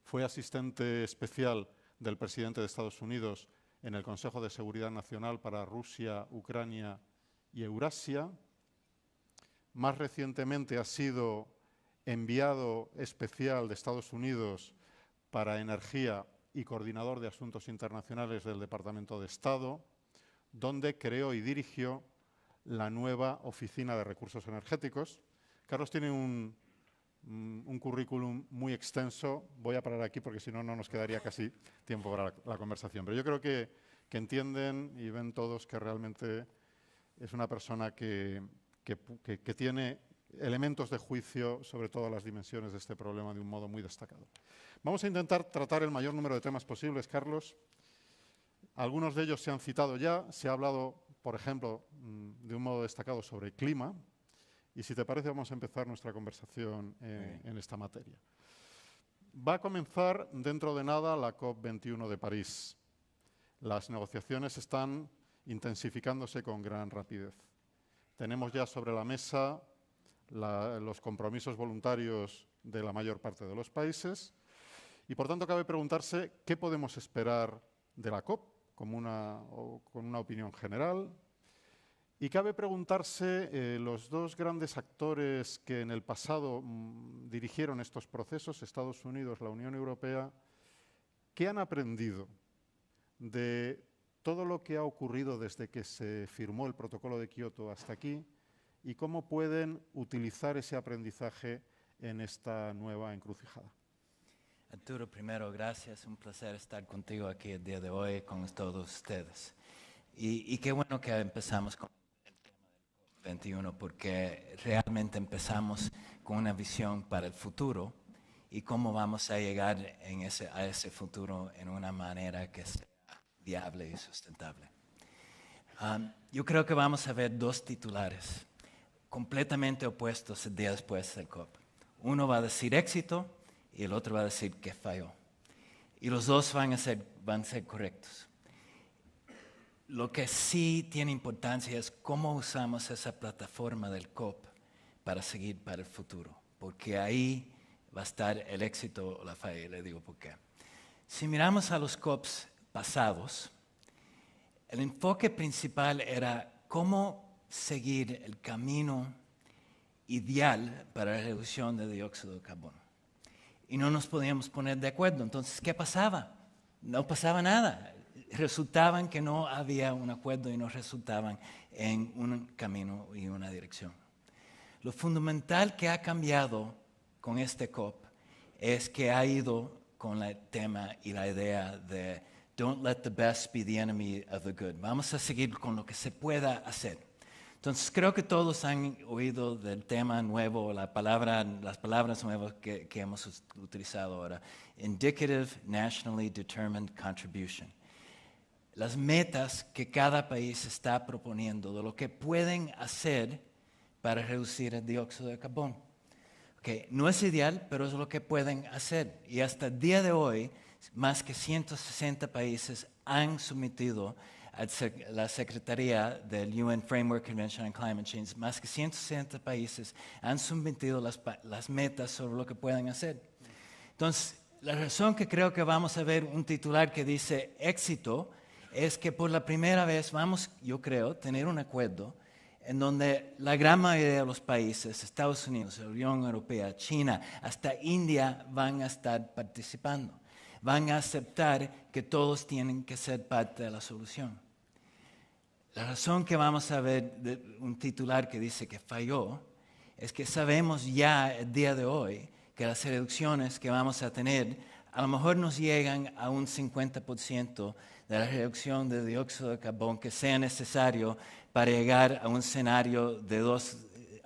fue asistente especial del presidente de Estados Unidos en el Consejo de Seguridad Nacional para Rusia, Ucrania y Eurasia, más recientemente ha sido enviado especial de Estados Unidos para Energía y coordinador de Asuntos Internacionales del Departamento de Estado, donde creó y dirigió la nueva Oficina de Recursos Energéticos. Carlos tiene un, mm, currículum muy extenso. Voy a parar aquí porque si no, no nos quedaría casi tiempo para la, conversación. Pero yo creo que, entienden y ven todos que realmente es una persona que, que, tiene elementos de juicio sobre todas las dimensiones de este problema de un modo muy destacado. Vamos a intentar tratar el mayor número de temas posibles, Carlos. Algunos de ellos se han citado ya, se ha hablado, por ejemplo, mm, de un modo destacado sobre el clima, y si te parece vamos a empezar nuestra conversación en esta materia. Va a comenzar dentro de nada la COP21 de París. Las negociaciones están intensificándose con gran rapidez. Tenemos ya sobre la mesa los compromisos voluntarios de la mayor parte de los países y, por tanto, cabe preguntarse qué podemos esperar de la COP con una opinión general. Y cabe preguntarse, eh, los dos grandes actores que en el pasado mm, dirigieron estos procesos, Estados Unidos, la Unión Europea, ¿qué han aprendido de todo lo que ha ocurrido desde que se firmó el protocolo de Kioto hasta aquí y cómo pueden utilizar ese aprendizaje en esta nueva encrucijada. Arturo, primero, gracias. Un placer estar contigo aquí el día de hoy con todos ustedes. Y, qué bueno que empezamos con el tema del 21 porque realmente empezamos con una visión para el futuro y cómo vamos a llegar en ese, a ese futuro en una manera que sea viable y sustentable. yo creo que vamos a ver dos titulares completamente opuestos día después del COP. Uno va a decir éxito y el otro va a decir que falló. Y los dos van a ser, van a ser correctos. Lo que sí tiene importancia es cómo usamos esa plataforma del COP para seguir para el futuro, porque ahí va a estar el éxito o la falla, le digo por qué. Si miramos a los COPs pasados, el enfoque principal era cómo seguir el camino ideal para la reducción de dióxido de carbono. Y no nos podíamos poner de acuerdo. Entonces, ¿qué pasaba? No pasaba nada. Resultaban que no había un acuerdo y no resultaban en un camino y una dirección. Lo fundamental que ha cambiado con este COP es que ha ido con el tema y la idea de Don't let the best be the enemy of the good. Vamos a seguir con lo que se pueda hacer. Entonces creo que todos han oído del tema nuevo, las palabras nuevas que, que hemos utilizado ahora. Indicative Nationally Determined Contribution. Las metas que cada país está proponiendo de lo que pueden hacer para reducir el dióxido de carbono. Okay. No es ideal, pero es lo que pueden hacer. Y hasta el día de hoy, más que 160 países han sometido a la Secretaría del UN Framework Convention on Climate Change, más que 160 países han sometido las, metas sobre lo que pueden hacer. Entonces, la razón que creo que vamos a ver un titular que dice éxito es que por la primera vez vamos, yo creo, a tener un acuerdo en donde la gran mayoría de los países, Estados Unidos, la Unión Europea, China, hasta India, van a estar participando van a aceptar que todos tienen que ser parte de la solución. La razón que vamos a ver de un titular que dice que falló es que sabemos ya el día de hoy que las reducciones que vamos a tener a lo mejor nos llegan a un 50% de la reducción de dióxido de carbón que sea necesario para llegar a un escenario de 2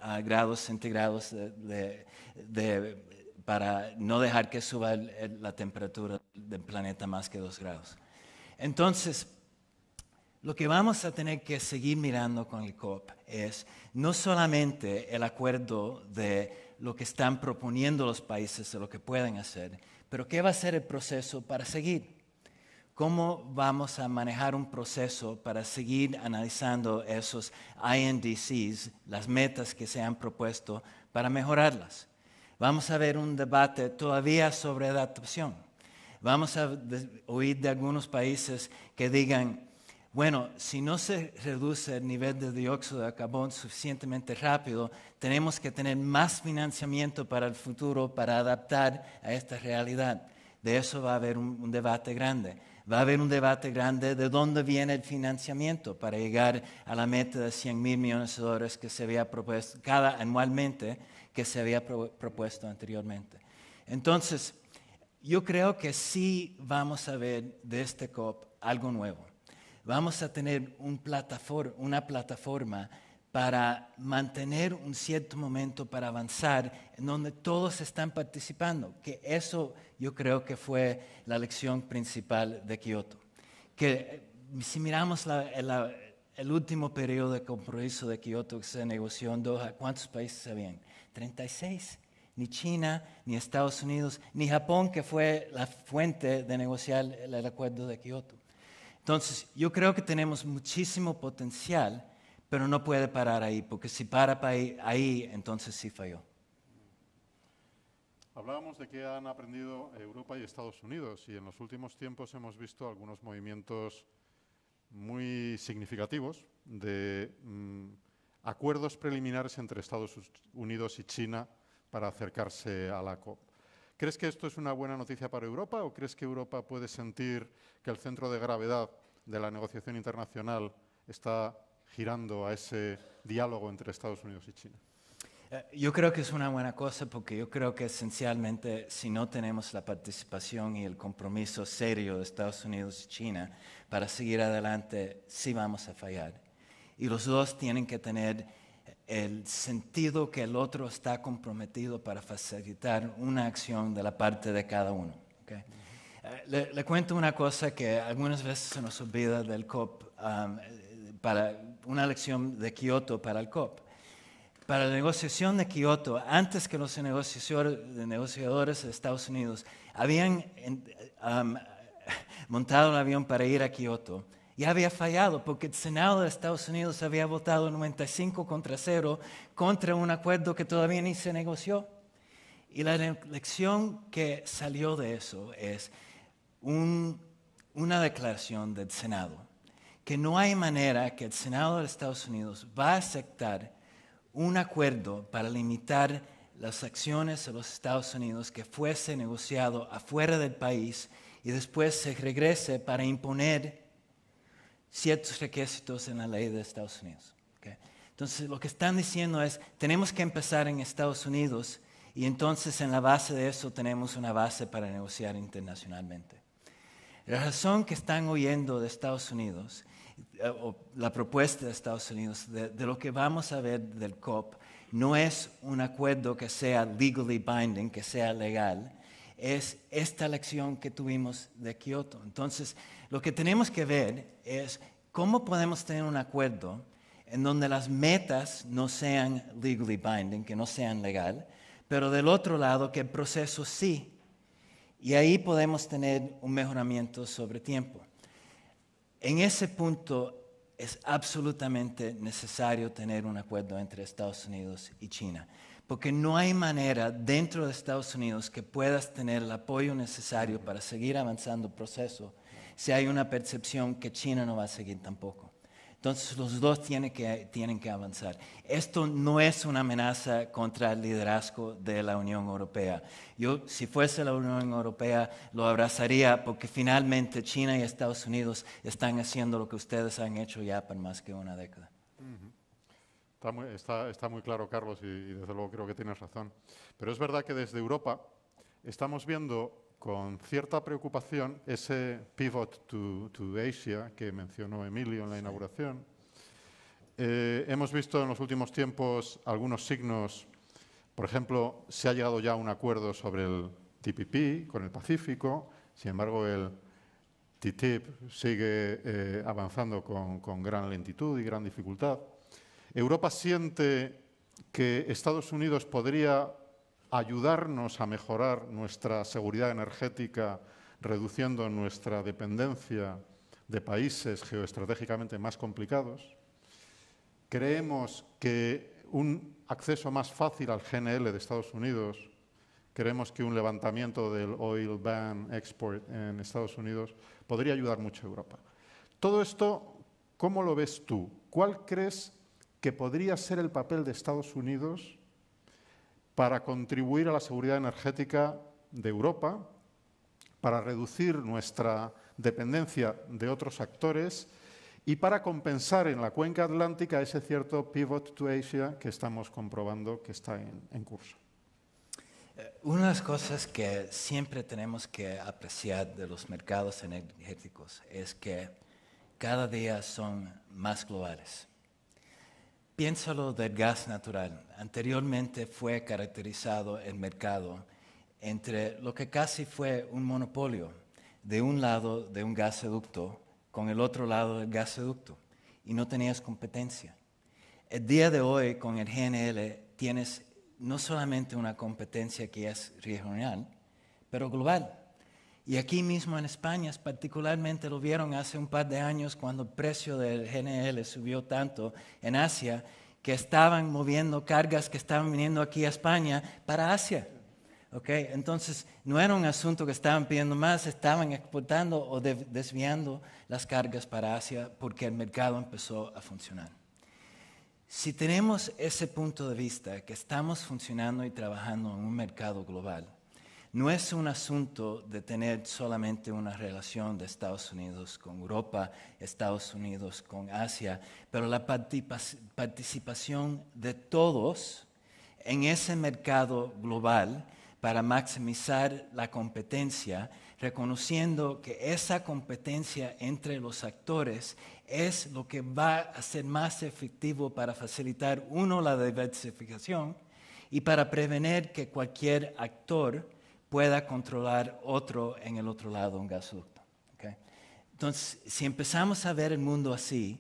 eh, grados centígrados de, de para no dejar que suba la temperatura del planeta más que 2 grados. Entonces, lo que vamos a tener que seguir mirando con el COP es no solamente el acuerdo de lo que están proponiendo los países, de lo que pueden hacer, pero qué va a ser el proceso para seguir. ¿Cómo vamos a manejar un proceso para seguir analizando esos INDCs, las metas que se han propuesto, para mejorarlas? vamos a ver un debate todavía sobre adaptación. Vamos a oír de algunos países que digan, bueno, si no se reduce el nivel de dióxido de carbono suficientemente rápido, tenemos que tener más financiamiento para el futuro para adaptar a esta realidad. De eso va a haber un, debate grande. Va a haber un debate grande de dónde viene el financiamiento para llegar a la meta de 100 mil millones de dólares que se había propuesto cada anualmente que se había propuesto anteriormente. Entonces, yo creo que sí vamos a ver de este COP algo nuevo. Vamos a tener un una plataforma para mantener un cierto momento para avanzar en donde todos están participando, que eso yo creo que fue la lección principal de Kioto. Que eh, si miramos el último periodo de compromiso de Kioto que se negoció en Doha, ¿cuántos países habían? 36. Ni China, ni Estados Unidos, ni Japón, que fue la fuente de negociar el acuerdo de Kioto. Entonces, yo creo que tenemos muchísimo potencial, pero no puede parar ahí, porque si para ahí, entonces sí falló. Hablábamos de que han aprendido Europa y Estados Unidos y en los últimos tiempos hemos visto algunos movimientos muy significativos de mm, acuerdos preliminares entre Estados Unidos y China para acercarse a la COP. ¿Crees que esto es una buena noticia para Europa o crees que Europa puede sentir que el centro de gravedad de la negociación internacional está girando a ese diálogo entre Estados Unidos y China? Eh, yo creo que es una buena cosa porque yo creo que esencialmente si no tenemos la participación y el compromiso serio de Estados Unidos y China para seguir adelante, sí vamos a fallar y los dos tienen que tener el sentido que el otro está comprometido para facilitar una acción de la parte de cada uno. ¿okay? Eh, le, cuento una cosa que algunas veces se nos olvida del COP, um, para una lección de Kioto para el COP. Para la negociación de Kioto, antes que los negociadores de Estados Unidos habían um, montado un avión para ir a Kioto, ya había fallado porque el Senado de Estados Unidos había votado 95 contra 0 contra un acuerdo que todavía ni se negoció. Y la lección que salió de eso es una declaración del Senado, que no hay manera que el Senado de Estados Unidos va a aceptar un acuerdo para limitar las acciones de los Estados Unidos que fuese negociado afuera del país y después se regrese para imponer ciertos requisitos en la ley de Estados Unidos. Entonces, lo que están diciendo es, tenemos que empezar en Estados Unidos y entonces en la base de eso tenemos una base para negociar internacionalmente. La razón que están oyendo de Estados Unidos, eh, o la propuesta de Estados Unidos, de, de lo que vamos a ver del COP, no es un acuerdo que sea legally binding, que sea legal, es esta lección que tuvimos de Kioto. Entonces, lo que tenemos que ver es cómo podemos tener un acuerdo en donde las metas no sean legally binding, que no sean legal, pero del otro lado que el proceso sí. Y ahí podemos tener un mejoramiento sobre tiempo. En ese punto es absolutamente necesario tener un acuerdo entre Estados Unidos y China, porque no hay manera dentro de Estados Unidos que puedas tener el apoyo necesario para seguir avanzando el proceso si hay una percepción que China no va a seguir tampoco. Entonces los dos tienen que, avanzar. Esto no es una amenaza contra el liderazgo de la Unión Europea. Yo, si fuese la Unión Europea, lo abrazaría porque finalmente China y Estados Unidos están haciendo lo que ustedes han hecho ya por más que una década. Está muy, claro, Carlos, y desde luego creo que tienes razón. Pero es verdad que desde Europa estamos viendo con cierta preocupación ese pivot to, to Asia que mencionó Emilio en la inauguración. Eh, hemos visto en los últimos tiempos algunos signos, por ejemplo, se ha llegado ya a un acuerdo sobre el TPP con el Pacífico, sin embargo el TTIP sigue eh, avanzando con, con gran lentitud y gran dificultad. Europa siente que Estados Unidos podría ayudarnos a mejorar nuestra seguridad energética, reduciendo nuestra dependencia de países geoestratégicamente más complicados. Creemos que un acceso más fácil al GNL de Estados Unidos, creemos que un levantamiento del oil ban export en Estados Unidos podría ayudar mucho a Europa. Todo esto, ¿cómo lo ves tú? ¿Cuál crees que podría ser el papel de Estados Unidos para contribuir a la seguridad energética de Europa, para reducir nuestra dependencia de otros actores y para compensar en la cuenca atlántica ese cierto pivot to Asia que estamos comprobando que está en, curso. Eh, una de las cosas que siempre tenemos que apreciar de los mercados energéticos es que cada día son más globales. Piénsalo del gas natural. Anteriormente fue caracterizado el mercado entre lo que casi fue un monopolio, de un lado de un gasoducto con el otro lado del gasoducto, y no tenías competencia. El día de hoy con el GNL tienes no solamente una competencia que es regional, pero global. Y aquí mismo en España particularmente lo vieron hace un par de años cuando el precio del GNL subió tanto en Asia que estaban moviendo cargas que estaban viniendo aquí a España para Asia. entonces, no era un asunto que estaban pidiendo más, estaban exportando o desviando las cargas para Asia porque el mercado empezó a funcionar. Si tenemos ese punto de vista, que estamos funcionando y trabajando en un mercado global, no es un asunto de tener solamente una relación de Estados Unidos con Europa, Estados Unidos con Asia, pero la participación de todos en ese mercado global para maximizar la competencia, reconociendo que esa competencia entre los actores es lo que va a ser más efectivo para facilitar, uno, la diversificación y para prevenir que cualquier actor pueda controlar otro en el otro lado un gasoducto. Entonces, si empezamos a ver el mundo así,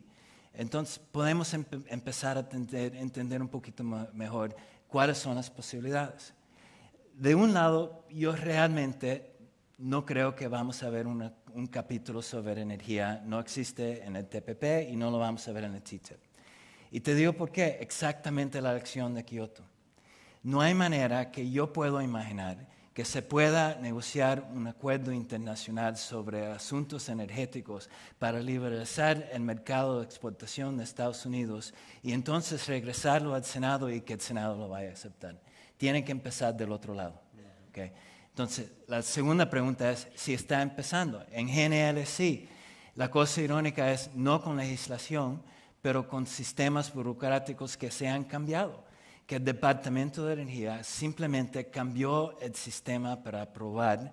entonces podemos empezar a entender, un poquito mejor cuáles son las posibilidades. De un lado, yo realmente no creo que vamos a ver un capítulo sobre energía, no existe en el TPP y no lo vamos a ver en el TTIP. Y te digo por qué, exactamente la lección de Kioto. No hay manera que yo pueda imaginar que se pueda negociar un acuerdo internacional sobre asuntos energéticos para liberalizar el mercado de exportación de Estados Unidos y entonces regresarlo al Senado y que el Senado lo vaya a aceptar. Tiene que empezar del otro lado. Entonces, la segunda pregunta es si está empezando. En GNL sí. La cosa irónica es no con legislación, pero con sistemas burocráticos que se han cambiado que el Departamento de Energía simplemente cambió el sistema para aprobar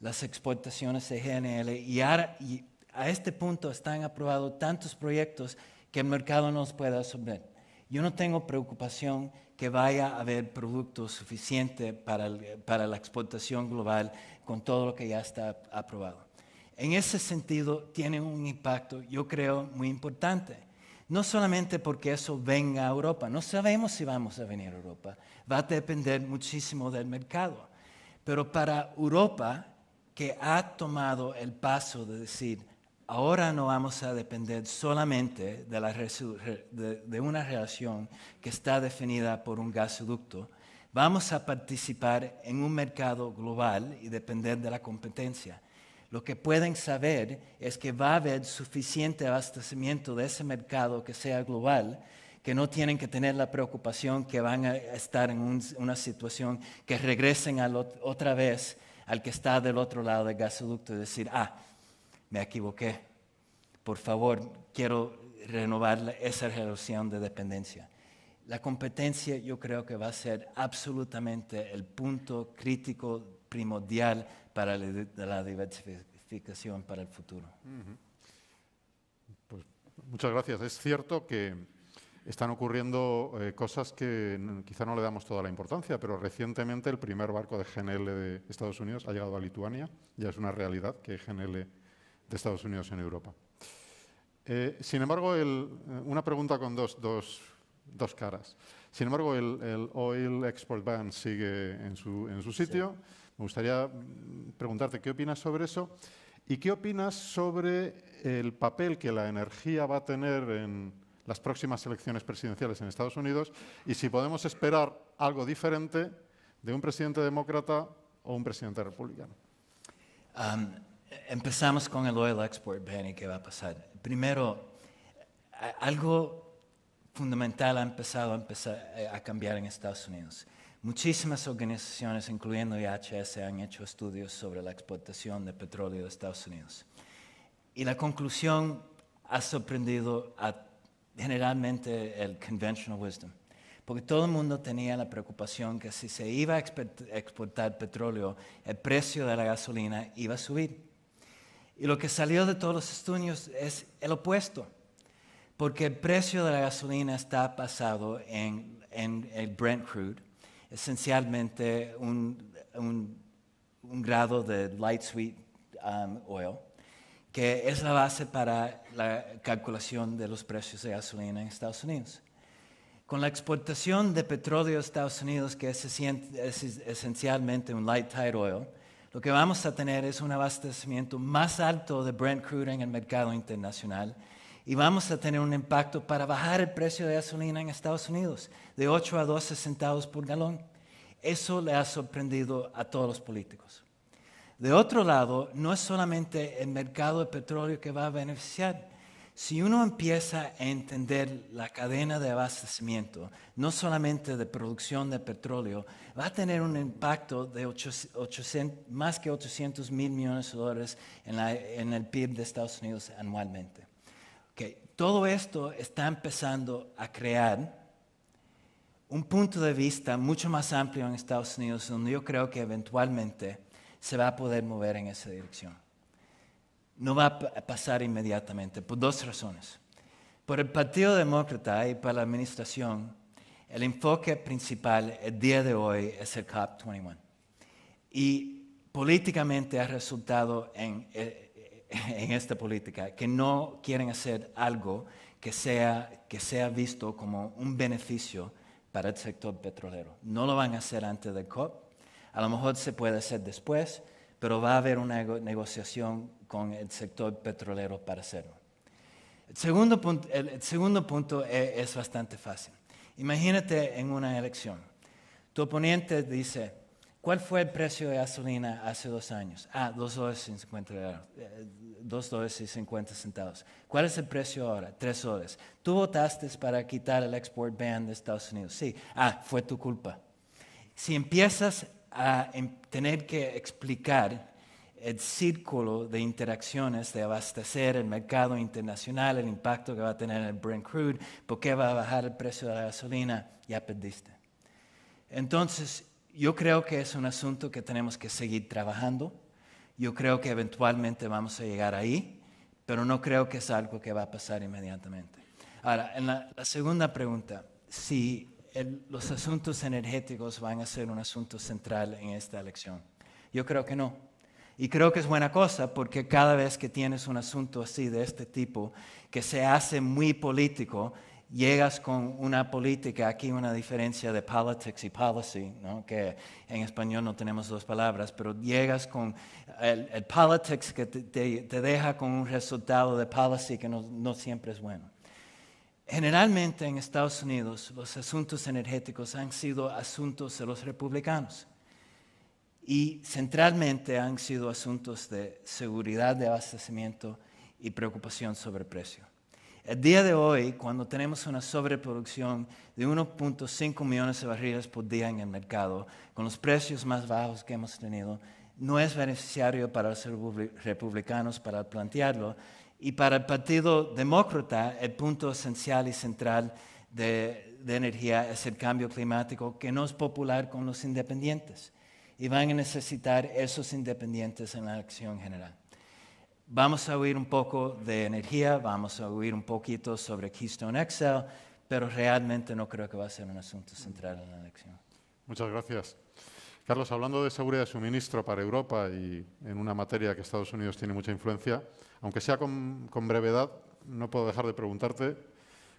las exportaciones de GNL y, ahora, y a este punto están aprobados tantos proyectos que el mercado no los puede absorber. Yo no tengo preocupación que vaya a haber productos suficientes para, para la exportación global con todo lo que ya está aprobado. En ese sentido, tiene un impacto, yo creo, muy importante no solamente porque eso venga a Europa, no sabemos si vamos a venir a Europa, va a depender muchísimo del mercado. Pero para Europa, que ha tomado el paso de decir, ahora no vamos a depender solamente de, una relación que está definida por un gasoducto, vamos a participar en un mercado global y depender de la competencia. Lo que pueden saber es que va a haber suficiente abastecimiento de ese mercado que sea global, que no tienen que tener la preocupación que van a estar en una situación que regresen otra vez al que está del otro lado del gasoducto y decir, ah, me equivoqué, por favor, quiero renovar esa relación de dependencia. La competencia yo creo que va a ser absolutamente el punto crítico primordial para la diversificación para el futuro. Pues, muchas gracias. Es cierto que están ocurriendo eh, cosas que quizá no le damos toda la importancia, pero recientemente el primer barco de GNL de Estados Unidos ha llegado a Lituania. Ya es una realidad que hay GNL de Estados Unidos en Europa. Eh, sin embargo, eh, una pregunta con dos, dos, dos caras. Sin embargo, el, Oil Export Ban sigue en su, en su sitio. Me gustaría mm, preguntarte qué opinas sobre eso y qué opinas sobre el papel que la energía va a tener en las próximas elecciones presidenciales en Estados Unidos y si podemos esperar algo diferente de un presidente demócrata o un presidente republicano. Um, empezamos con el oil export ban y qué va a pasar. Primero, algo fundamental ha empezado a, empezar eh, a cambiar en Estados Unidos. Muchísimas organizaciones, incluyendo IHS, han hecho estudios sobre la exportación de petróleo de Estados Unidos. Y la conclusión ha sorprendido generalmente el conventional wisdom, porque todo el mundo tenía la preocupación que si se iba a exportar petróleo, el precio de la gasolina iba a subir. Y lo que salió de todos los estudios es el opuesto, porque el precio de la gasolina está basado en el Brent crude esencialmente un, grado de light sweet um, oil, que es la base para la calculación de los precios de gasolina en Estados Unidos. Con la exportación de petróleo a Estados Unidos, que es, esencialmente un light tight oil, lo que vamos a tener es un abastecimiento más alto de Brent crude en el mercado internacional y vamos a tener un impacto para bajar el precio de gasolina en Estados Unidos de 8 a 12 centavos por galón. Eso le ha sorprendido a todos los políticos. De otro lado, no es solamente el mercado de petróleo que va a beneficiar. Si uno empieza a entender la cadena de abastecimiento, no solamente de producción de petróleo, va a tener un impacto de más que 800 mil millones de dólares en el PIB de Estados Unidos anualmente todo esto está empezando a crear un punto de vista mucho más amplio en Estados Unidos, donde yo creo que eventualmente se va a poder mover en esa dirección. No va a pasar inmediatamente, por dos razones. Por el Partido Demócrata y para la administración, el enfoque principal el día de hoy es el COP21. Y políticamente ha resultado en eh, en esta política, que no quieren hacer algo que sea, visto como un beneficio para el sector petrolero. No lo van a hacer antes del COP, a lo mejor se puede hacer después, pero va a haber una negociación con el sector petrolero para hacerlo. El segundo punto, es, es bastante fácil. Imagínate en una elección. Tu oponente dice, ¿Cuál fue el precio de gasolina hace dos años? Ah, dos dólares y cincuenta eh, dólares centavos. ¿Cuál es el precio ahora? Tres dólares. Tú votaste para quitar el export ban de Estados Unidos. Sí. Ah, fue tu culpa. Si empiezas a em, tener que explicar el círculo de interacciones de abastecer el mercado internacional, el impacto que va a tener el Brent Crude, por qué va a bajar el precio de la gasolina, ya perdiste. Entonces, yo creo que es un asunto que tenemos que seguir trabajando. Yo creo que eventualmente vamos a llegar ahí, pero no creo que es algo que va a pasar inmediatamente. Ahora, en la, segunda pregunta, si los asuntos energéticos van a ser un asunto central en esta elección. Yo creo que no. Y creo que es buena cosa porque cada vez que tienes un asunto así de este tipo, que se hace muy político, llegas con una política, aquí una diferencia de politics y policy, que en español no tenemos dos palabras, pero llegas con el, politics que te, deja con un resultado de policy que no, siempre es bueno. Generalmente en Estados Unidos los asuntos energéticos han sido asuntos de los republicanos y centralmente han sido asuntos de seguridad de abastecimiento y preocupación sobre precio. El día de hoy, cuando tenemos una sobreproducción de 1.5 millones de barriles por día en el mercado, con los precios más bajos que hemos tenido, no es beneficiario para los republicanos para plantearlo. Y para el Partido Demócrata, el punto esencial y central de, de energía es el cambio climático, que no es popular con los independientes. Y van a necesitar esos independientes en la acción general. Vamos a oír un poco de energía, vamos a oír un poquito sobre Keystone Excel, pero realmente no creo que va a ser un asunto central en la elección. Muchas gracias. Carlos, hablando de seguridad de suministro para Europa y en una materia que Estados Unidos tiene mucha influencia, aunque sea con, con brevedad, no puedo dejar de preguntarte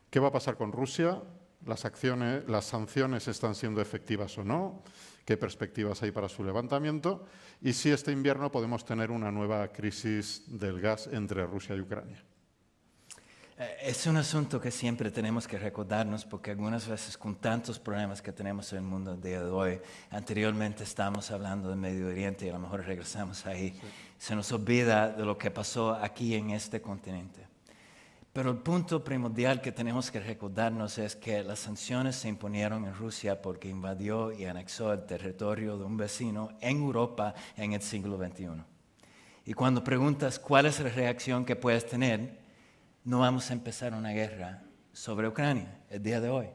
qué va a pasar con Rusia, las, acciones, las sanciones están siendo efectivas o no, qué perspectivas hay para su levantamiento y si este invierno podemos tener una nueva crisis del gas entre Rusia y Ucrania. Eh, es un asunto que siempre tenemos que recordarnos porque algunas veces con tantos problemas que tenemos en el mundo día de hoy, anteriormente estábamos hablando del Medio Oriente y a lo mejor regresamos ahí, se nos olvida de lo que pasó aquí en este continente. Pero el punto primordial que tenemos que recordarnos es que las sanciones se imponieron en Rusia porque invadió y anexó el territorio de un vecino en Europa en el siglo XXI. Y cuando preguntas cuál es la reacción que puedes tener, no vamos a empezar una guerra sobre Ucrania el día de hoy.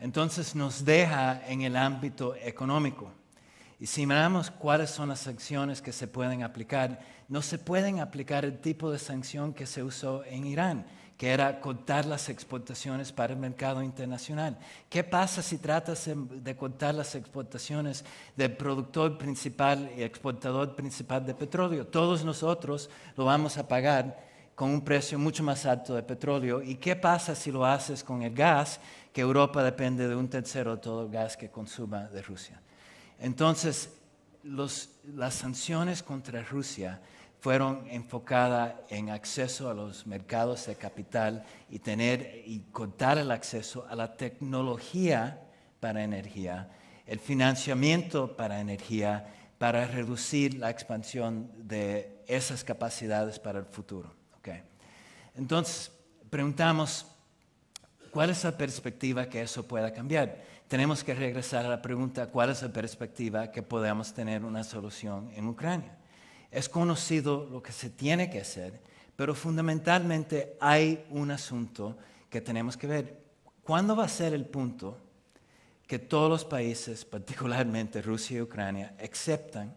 Entonces nos deja en el ámbito económico. Y si miramos cuáles son las sanciones que se pueden aplicar, no se pueden aplicar el tipo de sanción que se usó en Irán que era contar las exportaciones para el mercado internacional. ¿Qué pasa si tratas de contar las exportaciones del productor principal y exportador principal de petróleo? Todos nosotros lo vamos a pagar con un precio mucho más alto de petróleo. ¿Y qué pasa si lo haces con el gas, que Europa depende de un tercero de todo el gas que consuma de Rusia? Entonces, las sanciones contra Rusia fueron enfocadas en acceso a los mercados de capital y tener y cortar el acceso a la tecnología para energía, el financiamiento para energía, para reducir la expansión de esas capacidades para el futuro. Entonces, preguntamos, ¿cuál es la perspectiva que eso pueda cambiar? tenemos que regresar a la pregunta, ¿cuál es la perspectiva que podemos tener una solución en Ucrania? Es conocido lo que se tiene que hacer, pero fundamentalmente hay un asunto que tenemos que ver. ¿Cuándo va a ser el punto que todos los países, particularmente Rusia y Ucrania, aceptan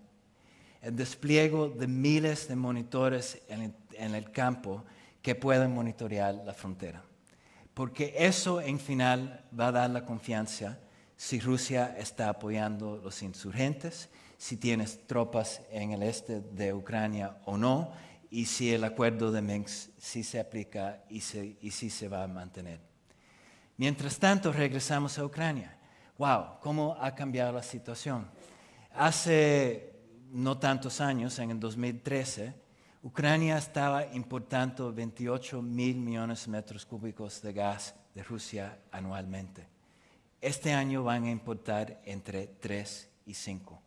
el despliegue de miles de monitores en el, en el campo que pueden monitorear la frontera? porque eso en final va a dar la confianza si Rusia está apoyando los insurgentes, si tienes tropas en el este de Ucrania o no, y si el acuerdo de Minsk sí se aplica y, si y sí se va a mantener. Mientras tanto, regresamos a Ucrania. ¡Wow! ¿Cómo ha cambiado la situación? Hace no tantos años, en el 2013, Ucrania estaba importando 28 mil millones de metros cúbicos de gas de Rusia anualmente. Este año van a importar entre 3 y 5.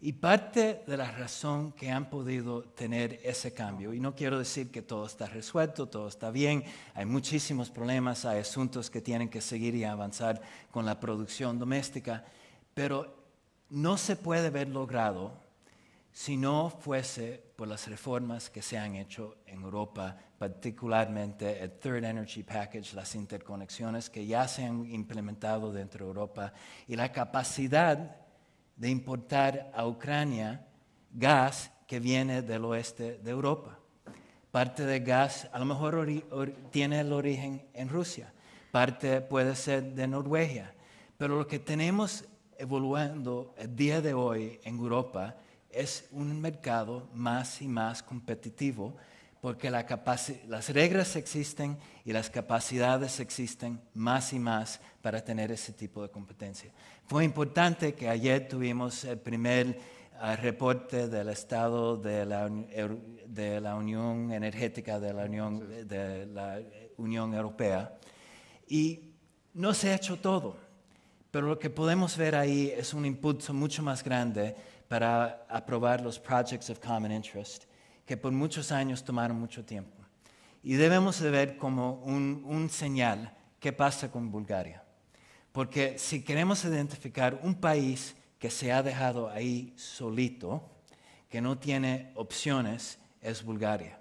Y parte de la razón que han podido tener ese cambio, y no quiero decir que todo está resuelto, todo está bien, hay muchísimos problemas, hay asuntos que tienen que seguir y avanzar con la producción doméstica, pero no se puede haber logrado si no fuese por las reformas que se han hecho en Europa, particularmente el Third Energy Package, las interconexiones que ya se han implementado dentro de Europa y la capacidad de importar a Ucrania gas que viene del oeste de Europa. Parte del gas a lo mejor tiene el origen en Rusia, parte puede ser de Noruega, pero lo que tenemos evolucionando el día de hoy en Europa es un mercado más y más competitivo porque las reglas existen y las capacidades existen más y más para tener ese tipo de competencia. Fue importante que ayer tuvimos el primer ah, reporte del estado de la, Unión Energética de la Unión Europea y no se ha hecho todo, pero lo que podemos ver ahí es un impulso mucho más grande para aprobar los Projects of Common Interest, que por muchos años tomaron mucho tiempo. Y debemos ver como un, un señal qué pasa con Bulgaria. Porque si queremos identificar un país que se ha dejado ahí solito, que no tiene opciones, es Bulgaria.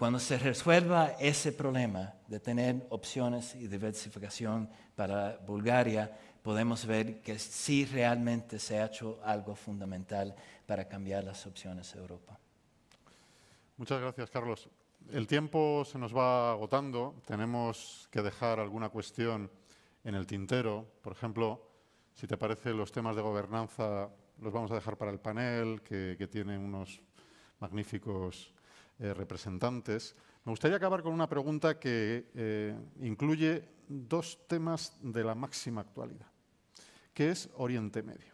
Cuando se resuelva ese problema de tener opciones y diversificación para Bulgaria, podemos ver que sí realmente se ha hecho algo fundamental para cambiar las opciones de Europa. Muchas gracias, Carlos. El tiempo se nos va agotando. Tenemos que dejar alguna cuestión en el tintero. Por ejemplo, si te parece, los temas de gobernanza los vamos a dejar para el panel, que, tiene unos magníficos eh, representantes, me gustaría acabar con una pregunta que eh, incluye dos temas de la máxima actualidad, que es Oriente Medio.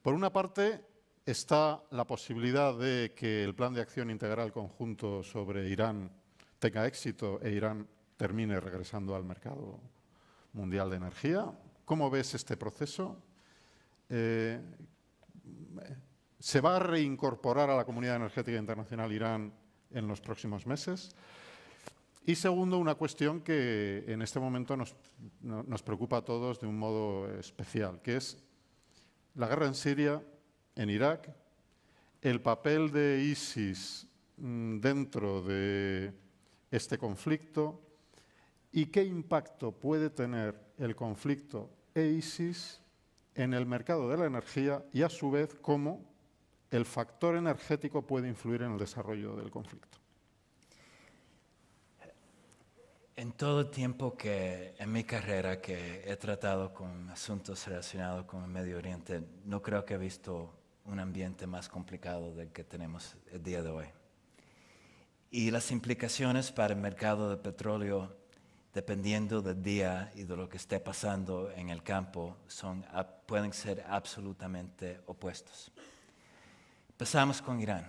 Por una parte, está la posibilidad de que el plan de acción integral conjunto sobre Irán tenga éxito e Irán termine regresando al mercado mundial de energía. ¿Cómo ves este proceso? Eh, ¿Se va a reincorporar a la comunidad energética internacional Irán en los próximos meses? Y segundo, una cuestión que en este momento nos, preocupa a todos de un modo especial, que es la guerra en Siria, en Irak, el papel de ISIS mm, dentro de este conflicto y qué impacto puede tener el conflicto e ISIS en el mercado de la energía y a su vez cómo el factor energético puede influir en el desarrollo del conflicto. En todo el tiempo que en mi carrera que he tratado con asuntos relacionados con el Medio Oriente, no creo que he visto un ambiente más complicado del que tenemos el día de hoy. Y las implicaciones para el mercado de petróleo, dependiendo del día y de lo que esté pasando en el campo, pueden ser absolutamente opuestos. Empezamos con Irán.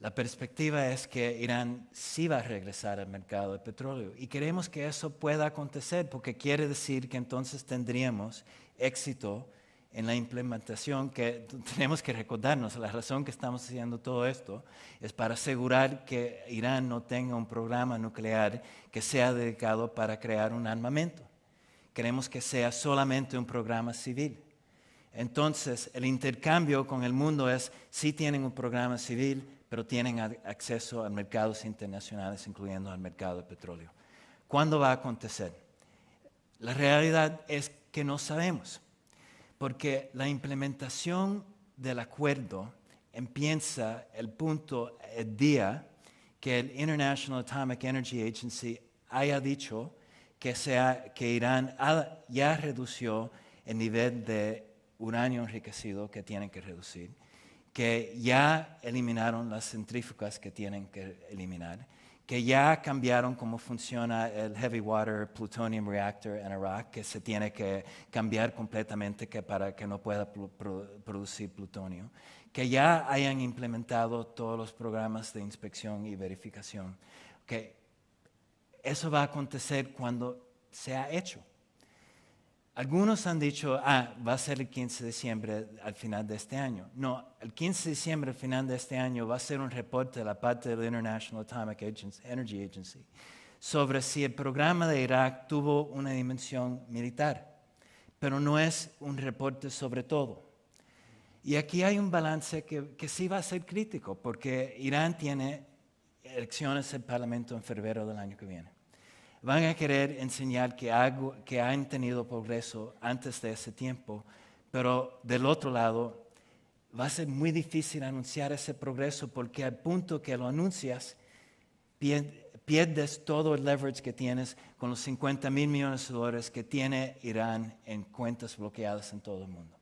La perspectiva es que Irán sí va a regresar al mercado de petróleo y queremos que eso pueda acontecer porque quiere decir que entonces tendríamos éxito en la implementación que tenemos que recordarnos. La razón que estamos haciendo todo esto es para asegurar que Irán no tenga un programa nuclear que sea dedicado para crear un armamento. Queremos que sea solamente un programa civil. Entonces, el intercambio con el mundo es, sí tienen un programa civil, pero tienen acceso a mercados internacionales, incluyendo al mercado de petróleo. ¿Cuándo va a acontecer? La realidad es que no sabemos, porque la implementación del acuerdo empieza el punto, el día que el International Atomic Energy Agency haya dicho que, sea, que Irán ya redució el nivel de año enriquecido que tienen que reducir, que ya eliminaron las centrífugas que tienen que eliminar, que ya cambiaron cómo funciona el Heavy Water Plutonium Reactor en Irak, que se tiene que cambiar completamente que para que no pueda producir plutonio, que ya hayan implementado todos los programas de inspección y verificación. Que eso va a acontecer cuando se ha hecho. Algunos han dicho, ah, va a ser el 15 de diciembre al final de este año. No, el 15 de diciembre al final de este año va a ser un reporte de la parte de la International Atomic Energy Agency sobre si el programa de Irak tuvo una dimensión militar, pero no es un reporte sobre todo. Y aquí hay un balance que, que sí va a ser crítico, porque Irán tiene elecciones al Parlamento en febrero del año que viene van a querer enseñar que, que han tenido progreso antes de ese tiempo, pero del otro lado va a ser muy difícil anunciar ese progreso porque al punto que lo anuncias, pierdes todo el leverage que tienes con los 50 mil millones de dólares que tiene Irán en cuentas bloqueadas en todo el mundo.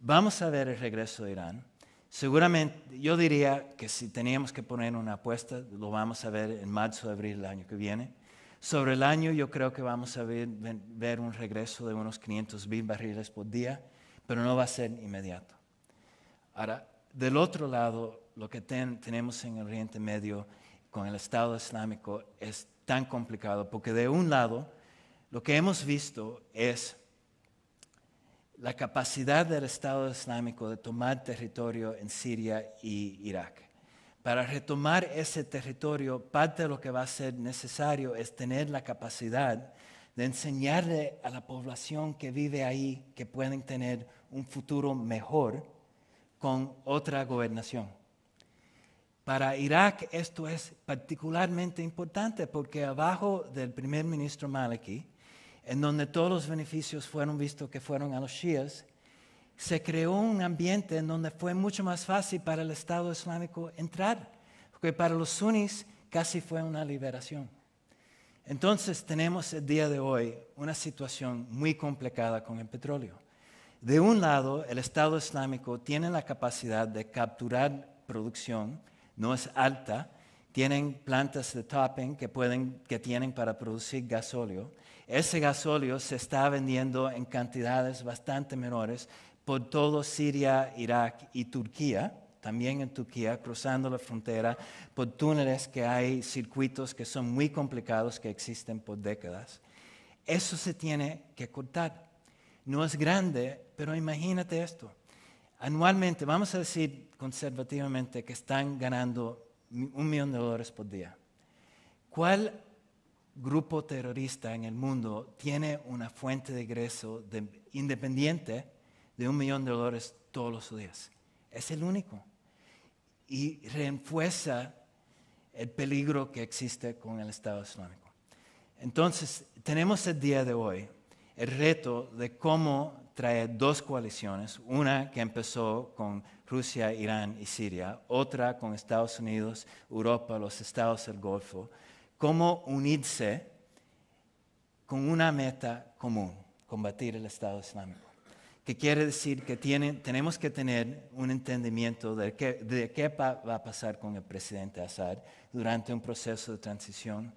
Vamos a ver el regreso de Irán. Seguramente, yo diría que si teníamos que poner una apuesta, lo vamos a ver en marzo, abril del año que viene. Sobre el año yo creo que vamos a ver, un regreso de unos 500 mil barriles por día, pero no va a ser inmediato. Ahora, del otro lado, lo que tenemos en el Oriente Medio con el Estado Islámico es tan complicado, porque de un lado, lo que hemos visto es la capacidad del Estado Islámico de tomar territorio en Siria y Irak. Para retomar ese territorio, parte de lo que va a ser necesario es tener la capacidad de enseñarle a la población que vive ahí que pueden tener un futuro mejor con otra gobernación. Para Irak esto es particularmente importante porque abajo del primer ministro Maliki, en donde todos los beneficios fueron vistos que fueron a los shias, se creó un ambiente en donde fue mucho más fácil para el Estado Islámico entrar, porque para los sunnis casi fue una liberación. Entonces tenemos el día de hoy una situación muy complicada con el petróleo. De un lado, el Estado Islámico tiene la capacidad de capturar producción, no es alta, tienen plantas de topping que, que tienen para producir gasóleo. Ese gasóleo se está vendiendo en cantidades bastante menores por todo Siria, Irak y Turquía, también en Turquía, cruzando la frontera, por túneles que hay circuitos que son muy complicados, que existen por décadas. Eso se tiene que cortar. No es grande, pero imagínate esto. Anualmente, vamos a decir conservativamente, que están ganando un millón de dólares por día. ¿Cuál grupo terrorista en el mundo tiene una fuente de ingreso independiente de un millón de dólares todos los días. Es el único. Y refuerza el peligro que existe con el Estado Islámico. Entonces, tenemos el día de hoy el reto de cómo traer dos coaliciones, una que empezó con Rusia, Irán y Siria, otra con Estados Unidos, Europa, los estados del Golfo, cómo unirse con una meta común, combatir el Estado Islámico que quiere decir que tiene, tenemos que tener un entendimiento de qué, de qué va a pasar con el presidente Assad durante un proceso de transición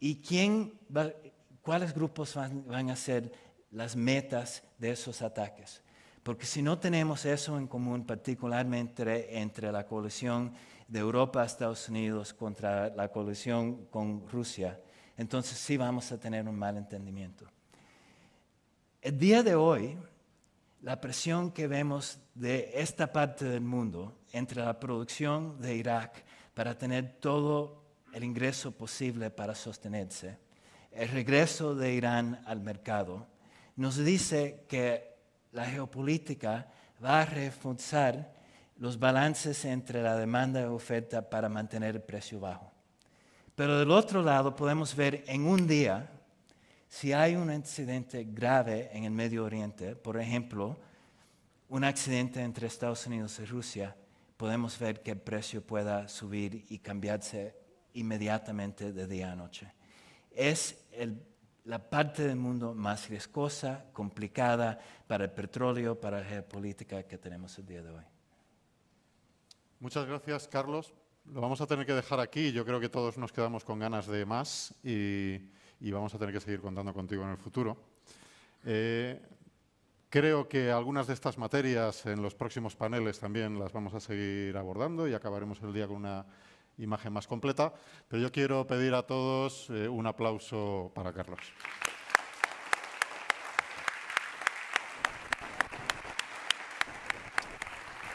y quién cuáles grupos van, a ser las metas de esos ataques. Porque si no tenemos eso en común, particularmente entre, la coalición de Europa Estados Unidos contra la coalición con Rusia, entonces sí vamos a tener un mal entendimiento. El día de hoy, la presión que vemos de esta parte del mundo entre la producción de Irak para tener todo el ingreso posible para sostenerse, el regreso de Irán al mercado, nos dice que la geopolítica va a reforzar los balances entre la demanda y oferta para mantener el precio bajo. Pero del otro lado podemos ver en un día si hay un incidente grave en el Medio Oriente, por ejemplo, un accidente entre Estados Unidos y Rusia, podemos ver que el precio pueda subir y cambiarse inmediatamente de día a noche. Es la parte del mundo más riesgosa, complicada para el petróleo, para la geopolítica que tenemos el día de hoy. Muchas gracias, Carlos. Lo vamos a tener que dejar aquí. Yo creo que todos nos quedamos con ganas de más y y vamos a tener que seguir contando contigo en el futuro. Eh, creo que algunas de estas materias en los próximos paneles también las vamos a seguir abordando y acabaremos el día con una imagen más completa, pero yo quiero pedir a todos eh, un aplauso para Carlos.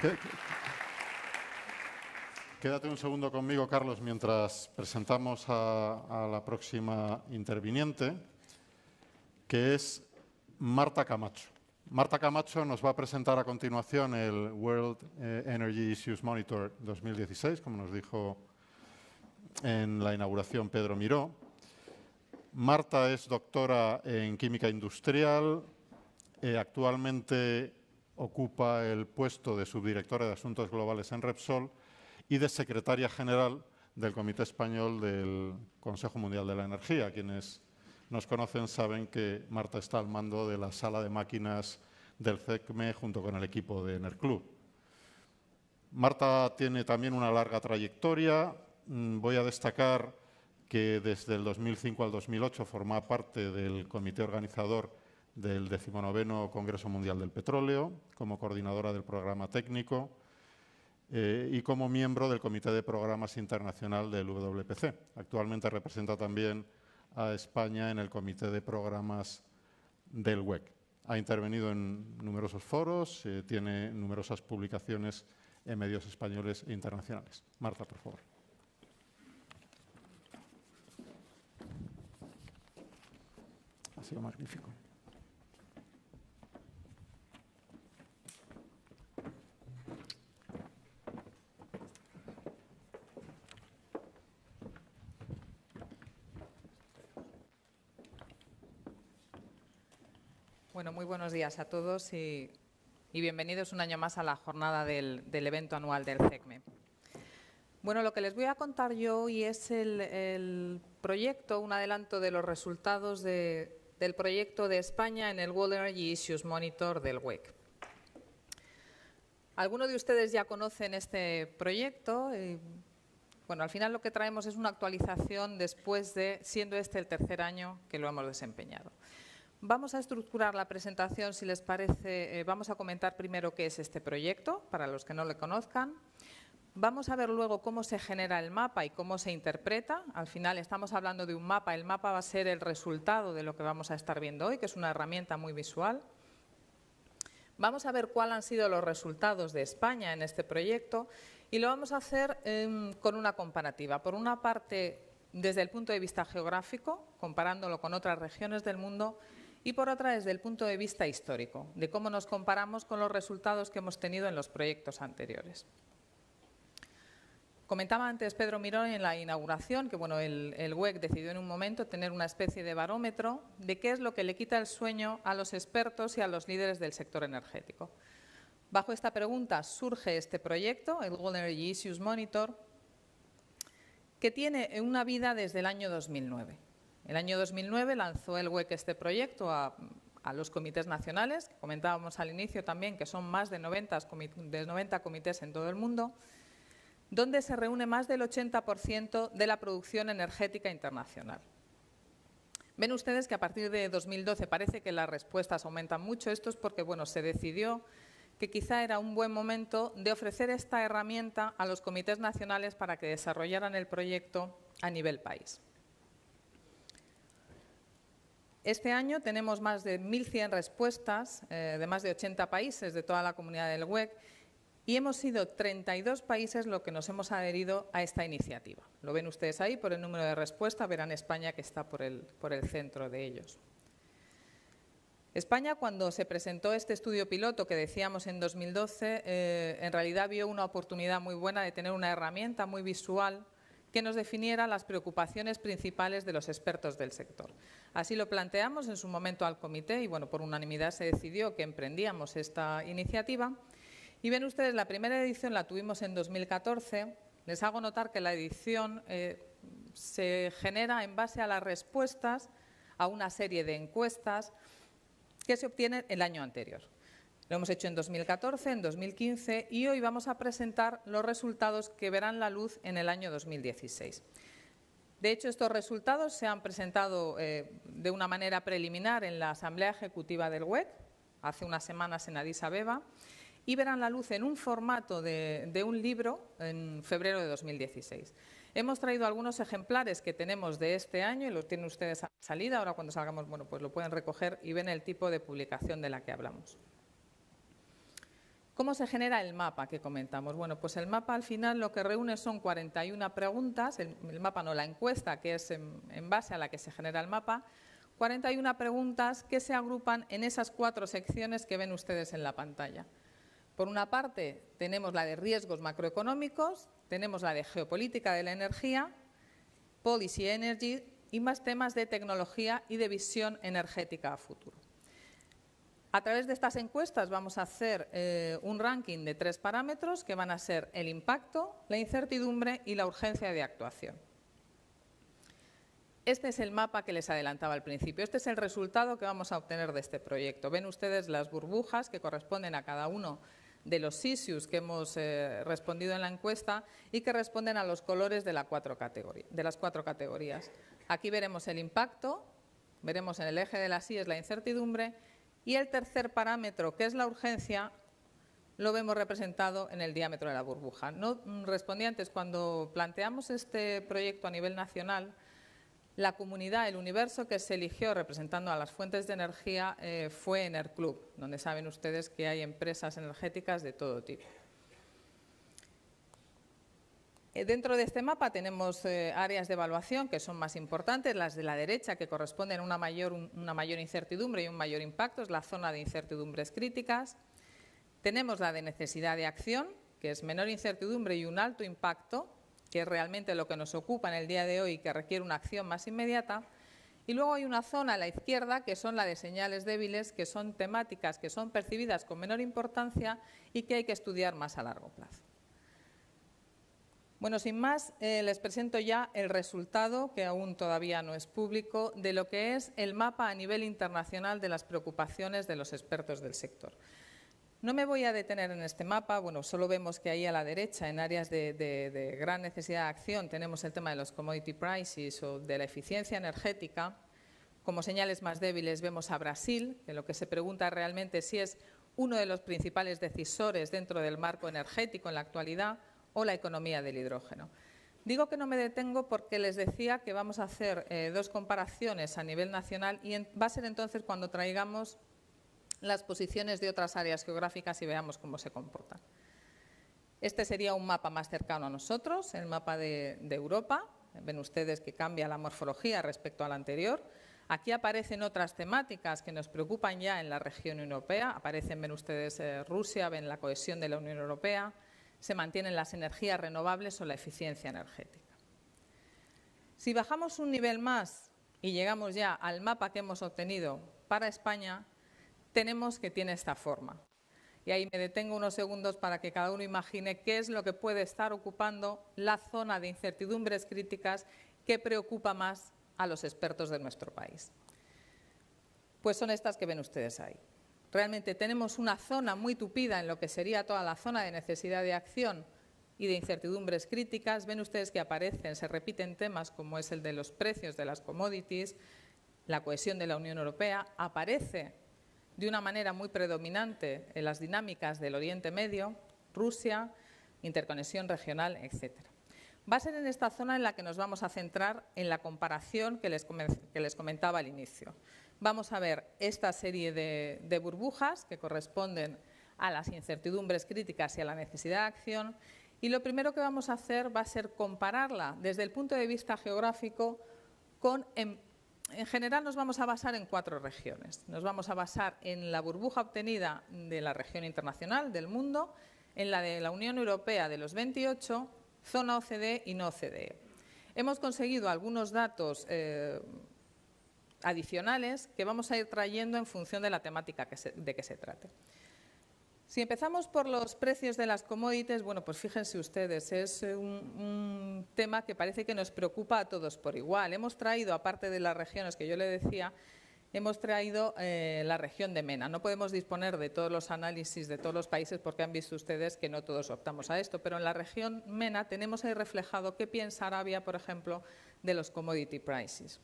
¿Qué, Quédate un segundo conmigo, Carlos, mientras presentamos a, la próxima interviniente, que es Marta Camacho. Marta Camacho nos va a presentar a continuación el World eh, Energy Issues Monitor 2016, como nos dijo en la inauguración Pedro Miró. Marta es doctora en química industrial, eh, actualmente ocupa el puesto de subdirectora de Asuntos Globales en Repsol y de secretaria general del Comité Español del Consejo Mundial de la Energía. Quienes nos conocen saben que Marta está al mando de la sala de máquinas del CECME junto con el equipo de Enerclub. Marta tiene también una larga trayectoria. Mm, voy a destacar que desde el 2005 al 2008 forma parte del comité organizador del XIX Congreso Mundial del Petróleo como coordinadora del programa técnico eh, y como miembro del Comité de Programas Internacional del WPC. Actualmente representa también a España en el Comité de Programas del WEC. Ha intervenido en numerosos foros, eh, tiene numerosas publicaciones en medios españoles e internacionales. Marta, por favor. Ha sido magnífico. Bueno, muy buenos días a todos y, bienvenidos un año más a la jornada del, evento anual del CECME. Bueno, lo que les voy a contar yo hoy es el, proyecto, un adelanto de los resultados del proyecto de España en el World Energy Issues Monitor del WEC. Algunos de ustedes ya conocen este proyecto. Eh, bueno, al final lo que traemos es una actualización después de, siendo este el tercer año que lo hemos desempeñado. Vamos a estructurar la presentación, si les parece, eh, vamos a comentar primero qué es este proyecto, para los que no le conozcan. Vamos a ver luego cómo se genera el mapa y cómo se interpreta. Al final estamos hablando de un mapa, el mapa va a ser el resultado de lo que vamos a estar viendo hoy, que es una herramienta muy visual. Vamos a ver cuáles han sido los resultados de España en este proyecto y lo vamos a hacer em, con una comparativa. Por una parte, desde el punto de vista geográfico, comparándolo con otras regiones del mundo y por otra desde el punto de vista histórico, de cómo nos comparamos con los resultados que hemos tenido en los proyectos anteriores. Comentaba antes Pedro Mirón en la inauguración que bueno, el, el, e decidió en un momento tener una especie de barómetro de qué es lo que le quita el sueño a los expertos y a los líderes del sector energético. Bajo esta pregunta surge este proyecto, el World Energy Issues Monitor, que tiene una vida desde el año 2009. El año 2009 lanzó el WEC este proyecto a, los comités nacionales, comentábamos al inicio también que son más de 90, comités en todo el mundo, donde se reúne más del 80% de la producción energética internacional. Ven ustedes que a partir de 2012 parece que las respuestas aumentan mucho. Esto es porque se decidió que quizá era un buen momento de ofrecer esta herramienta a los comités nacionales para que desarrollaran el proyecto a nivel país. Este año tenemos más de 1.100 respuestas eh, de más de 80 países de toda la comunidad del web y hemos sido 32 países los que nos hemos adherido a esta iniciativa. Lo ven ustedes ahí por el número de respuestas, verán España que está por el, centro de ellos. España, cuando se presentó este estudio piloto que decíamos en 2012, eh, en realidad vio una oportunidad muy buena de tener una herramienta muy visual que nos definiera las preocupaciones principales de los expertos del sector. Así lo planteamos en su momento al comité y, bueno, por unanimidad se decidió que emprendíamos esta iniciativa. Y ven ustedes, la primera edición la tuvimos en 2014. Les hago notar que la edición eh, se genera en base a las respuestas a una serie de encuestas que se obtienen el año anterior. Lo hemos hecho en 2014, en 2015 y hoy vamos a presentar los resultados que verán la luz en el año 2016. De hecho, estos resultados se han presentado eh, de una manera preliminar en la Asamblea Ejecutiva del WEC, hace unas semanas en Addis Abeba, y verán la luz en un formato de, un libro en febrero de 2016. Hemos traído algunos ejemplares que tenemos de este año y los tienen ustedes a salida. Ahora cuando salgamos, bueno, pues lo pueden recoger y ven el tipo de publicación de la que hablamos. ¿Cómo se genera el mapa que comentamos? Bueno, pues el mapa al final lo que reúne son 41 preguntas, el, mapa no la encuesta, que es en, en base a la que se genera el mapa, 41 preguntas que se agrupan en esas cuatro secciones que ven ustedes en la pantalla. Por una parte, tenemos la de riesgos macroeconómicos, tenemos la de geopolítica de la energía, policy energy y más temas de tecnología y de visión energética a futuro. A través de estas encuestas vamos a hacer eh, un ranking de tres parámetros que van a ser el impacto, la incertidumbre y la urgencia de actuación. Este es el mapa que les adelantaba al principio. Este es el resultado que vamos a obtener de este proyecto. Ven ustedes las burbujas que corresponden a cada uno de los issues que hemos eh, respondido en la encuesta y que responden a los colores de, cuatro de las cuatro categorías. Aquí veremos el impacto, veremos en el eje de las I es la incertidumbre y el tercer parámetro, que es la urgencia, lo vemos representado en el diámetro de la burbuja. No mm, respondí antes, cuando planteamos este proyecto a nivel nacional, la comunidad, el universo que se eligió representando a las fuentes de energía eh, fue Enerclub, donde saben ustedes que hay empresas energéticas de todo tipo. Eh, dentro de este mapa tenemos eh, áreas de evaluación que son más importantes, las de la derecha que corresponden a una mayor, una mayor incertidumbre y un mayor impacto, es la zona de incertidumbres críticas. Tenemos la de necesidad de acción, que es menor incertidumbre y un alto impacto, que es realmente lo que nos ocupa en el día de hoy y que requiere una acción más inmediata. Y luego hay una zona a la izquierda que son la de señales débiles, que son temáticas que son percibidas con menor importancia y que hay que estudiar más a largo plazo. Bueno, sin más, eh, les presento ya el resultado, que aún todavía no es público, de lo que es el mapa a nivel internacional de las preocupaciones de los expertos del sector. No me voy a detener en este mapa, bueno, solo vemos que ahí a la derecha, en áreas de, gran necesidad de acción, tenemos el tema de los commodity prices o de la eficiencia energética. Como señales más débiles vemos a Brasil, en lo que se pregunta realmente si es uno de los principales decisores dentro del marco energético en la actualidad o la economía del hidrógeno. Digo que no me detengo porque les decía que vamos a hacer eh, dos comparaciones a nivel nacional y va a ser entonces cuando traigamos las posiciones de otras áreas geográficas y veamos cómo se comportan. Este sería un mapa más cercano a nosotros, el mapa de, Europa. Ven ustedes que cambia la morfología respecto al anterior. Aquí aparecen otras temáticas que nos preocupan ya en la región europea. Aparecen, ven ustedes, eh, Rusia, ven la cohesión de la Unión Europea, se mantienen las energías renovables o la eficiencia energética. Si bajamos un nivel más y llegamos ya al mapa que hemos obtenido para España, tenemos que tiene esta forma. Y ahí me detengo unos segundos para que cada uno imagine qué es lo que puede estar ocupando la zona de incertidumbres críticas que preocupa más a los expertos de nuestro país. Pues son estas que ven ustedes ahí. Realmente tenemos una zona muy tupida en lo que sería toda la zona de necesidad de acción y de incertidumbres críticas. Ven ustedes que aparecen, se repiten temas como es el de los precios de las commodities, la cohesión de la Unión Europea, aparece de una manera muy predominante en las dinámicas del Oriente Medio, Rusia, interconexión regional, etc. Va a ser en esta zona en la que nos vamos a centrar en la comparación que les, que les comentaba al inicio vamos a ver esta serie de, burbujas que corresponden a las incertidumbres críticas y a la necesidad de acción. Y lo primero que vamos a hacer va a ser compararla desde el punto de vista geográfico con... En, general nos vamos a basar en cuatro regiones. Nos vamos a basar en la burbuja obtenida de la región internacional, del mundo, en la de la Unión Europea de los 28, zona OCDE y no OCDE. Hemos conseguido algunos datos eh, adicionales que vamos a ir trayendo en función de la temática de que se trate. Si empezamos por los precios de las commodities, bueno, pues fíjense ustedes, es eh, un, tema que parece que nos preocupa a todos por igual. Hemos traído, aparte de las regiones que yo le decía, hemos traído eh, la región de MENA. No podemos disponer de todos los análisis de todos los países porque han visto ustedes que no todos optamos a esto, pero en la región MENA tenemos ahí reflejado qué piensa Arabia, por ejemplo, de los commodity prices.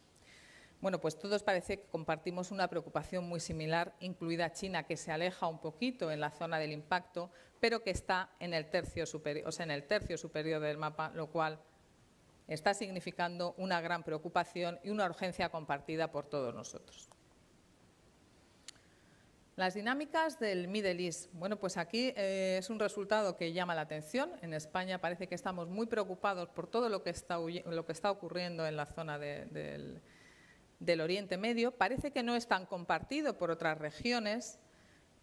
Bueno, pues todos parece que compartimos una preocupación muy similar, incluida China, que se aleja un poquito en la zona del impacto, pero que está en el tercio superior, o sea, en el tercio superior del mapa, lo cual está significando una gran preocupación y una urgencia compartida por todos nosotros. Las dinámicas del Middle East. Bueno, pues aquí eh, es un resultado que llama la atención. En España parece que estamos muy preocupados por todo lo que está, lo que está ocurriendo en la zona del del Oriente Medio parece que no es tan compartido por otras regiones.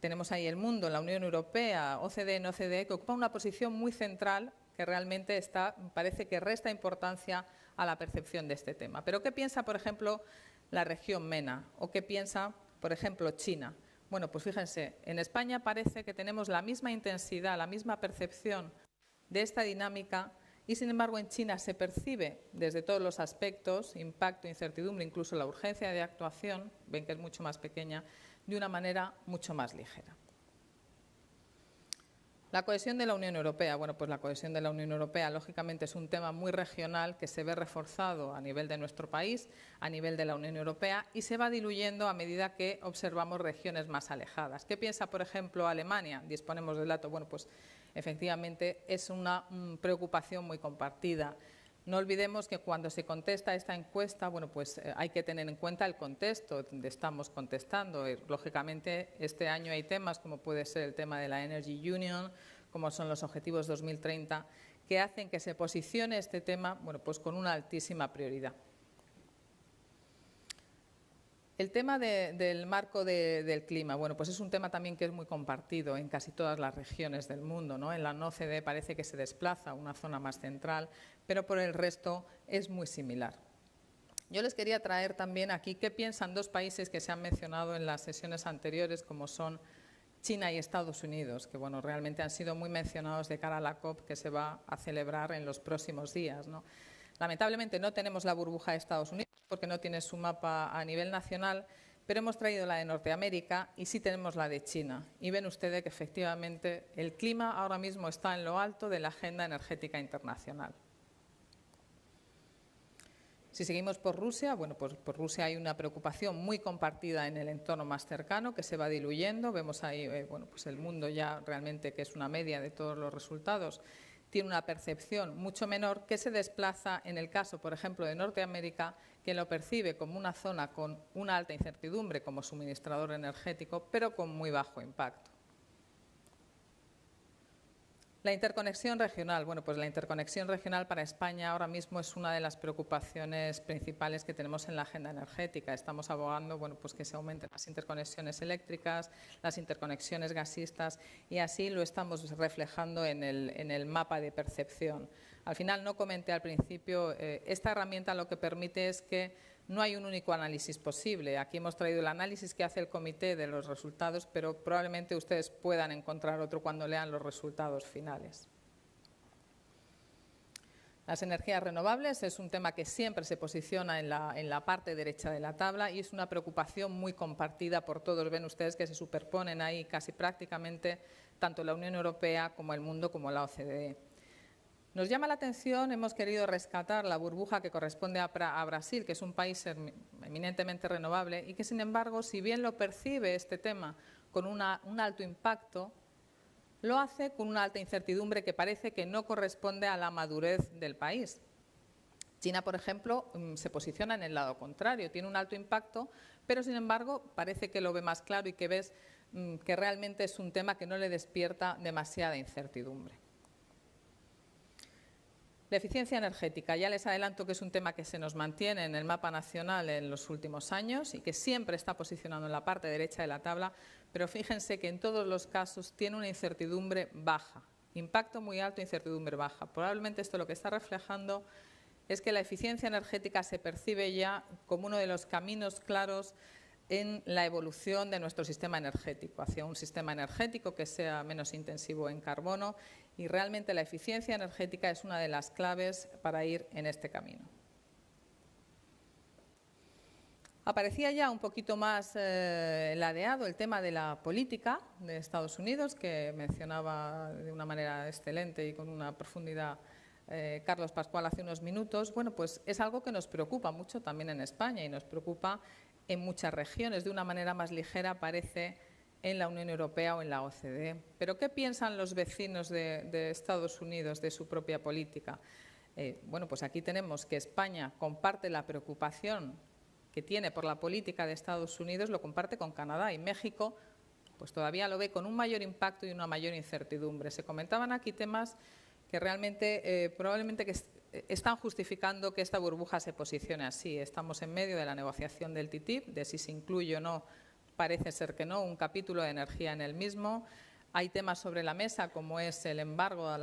Tenemos ahí el mundo, la Unión Europea, OCDE, no OCDE, que ocupa una posición muy central que realmente está, parece que resta importancia a la percepción de este tema. Pero ¿qué piensa, por ejemplo, la región MENA? ¿O qué piensa, por ejemplo, China? Bueno, pues fíjense, en España parece que tenemos la misma intensidad, la misma percepción de esta dinámica y sin embargo en China se percibe desde todos los aspectos, impacto, incertidumbre, incluso la urgencia de actuación, ven que es mucho más pequeña, de una manera mucho más ligera. La cohesión de la Unión Europea. Bueno, pues la cohesión de la Unión Europea, lógicamente, es un tema muy regional que se ve reforzado a nivel de nuestro país, a nivel de la Unión Europea, y se va diluyendo a medida que observamos regiones más alejadas. ¿Qué piensa, por ejemplo, Alemania? Disponemos del dato. Bueno, pues efectivamente es una mm, preocupación muy compartida. No olvidemos que cuando se contesta esta encuesta, bueno, pues eh, hay que tener en cuenta el contexto donde estamos contestando. Eh, lógicamente, este año hay temas como puede ser el tema de la Energy Union, como son los objetivos 2030, que hacen que se posicione este tema, pues, con una altísima prioridad. El tema del marco del clima, bueno, pues es un tema también que es muy compartido en casi todas las regiones del mundo. ¿no? En la OCDE parece que se desplaza a una zona más central, pero por el resto es muy similar. Yo les quería traer también aquí qué piensan dos países que se han mencionado en las sesiones anteriores, como son China y Estados Unidos, que bueno, realmente han sido muy mencionados de cara a la COP que se va a celebrar en los próximos días. Lamentablemente no tenemos la burbuja de Estados Unidos porque no tiene su mapa a nivel nacional, pero hemos traído la de Norteamérica y sí tenemos la de China. Y ven ustedes que efectivamente el clima ahora mismo está en lo alto de la agenda energética internacional. Si seguimos por Rusia, bueno, pues por Rusia hay una preocupación muy compartida en el entorno más cercano que se va diluyendo. Vemos ahí, eh, bueno, pues el mundo ya realmente que es una media de todos los resultados tiene una percepción mucho menor que se desplaza en el caso, por ejemplo, de Norteamérica, que lo percibe como una zona con una alta incertidumbre como suministrador energético, pero con muy bajo impacto. La interconexión regional. Bueno, pues la interconexión regional para España ahora mismo es una de las preocupaciones principales que tenemos en la agenda energética. Estamos abogando bueno, pues que se aumenten las interconexiones eléctricas, las interconexiones gasistas y así lo estamos reflejando en el, mapa de percepción. Al final, no comenté al principio, eh, esta herramienta lo que permite es que no hay un único análisis posible. Aquí hemos traído el análisis que hace el comité de los resultados, pero probablemente ustedes puedan encontrar otro cuando lean los resultados finales. Las energías renovables es un tema que siempre se posiciona en la, parte derecha de la tabla y es una preocupación muy compartida por todos. Ven ustedes que se superponen ahí casi prácticamente tanto la Unión Europea como el mundo como la OCDE. Nos llama la atención, hemos querido rescatar la burbuja que corresponde a, Brasil, que es un país em, eminentemente renovable y que, sin embargo, si bien lo percibe este tema con un alto impacto, lo hace con una alta incertidumbre que parece que no corresponde a la madurez del país. China, por ejemplo, em, se posiciona en el lado contrario, tiene un alto impacto, pero sin embargo parece que lo ve más claro y que ves em, que realmente es un tema que no le despierta demasiada incertidumbre. La eficiencia energética, ya les adelanto que es un tema que se nos mantiene en el mapa nacional en los últimos años y que siempre está posicionado en la parte derecha de la tabla, pero fíjense que en todos los casos tiene una incertidumbre baja, impacto muy alto, incertidumbre baja. Probablemente esto lo que está reflejando es que la eficiencia energética se percibe ya como uno de los caminos claros en la evolución de nuestro sistema energético, hacia un sistema energético que sea menos intensivo en carbono y realmente la eficiencia energética es una de las claves para ir en este camino. Aparecía ya un poquito más eh, ladeado el tema de la política de Estados Unidos, que mencionaba de una manera excelente y con una profundidad eh, Carlos Pascual hace unos minutos. Bueno, pues es algo que nos preocupa mucho también en España y nos preocupa en muchas regiones. De una manera más ligera parece en la Unión Europea o en la OCDE. Pero ¿qué piensan los vecinos de, Estados Unidos de su propia política? Eh, bueno, pues aquí tenemos que España comparte la preocupación que tiene por la política de Estados Unidos, lo comparte con Canadá y México, pues todavía lo ve con un mayor impacto y una mayor incertidumbre. Se comentaban aquí temas que realmente eh, probablemente están justificando que esta burbuja se posicione así. Estamos en medio de la negociación del TTIP, de si se incluye o no parece ser que no, un capítulo de energía en el mismo. Hay temas sobre la mesa como es el embargo em,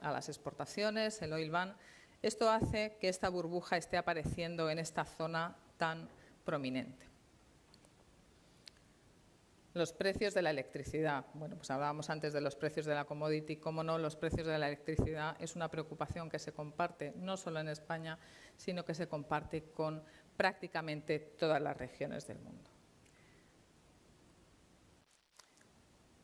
a las, exportaciones, el oil ban. Esto hace que esta burbuja esté apareciendo en esta zona tan prominente. Los precios de la electricidad. Bueno, pues hablábamos antes de los precios de la commodity. Cómo no, los precios de la electricidad es una preocupación que se comparte no solo en España, sino que se comparte con prácticamente todas las regiones del mundo.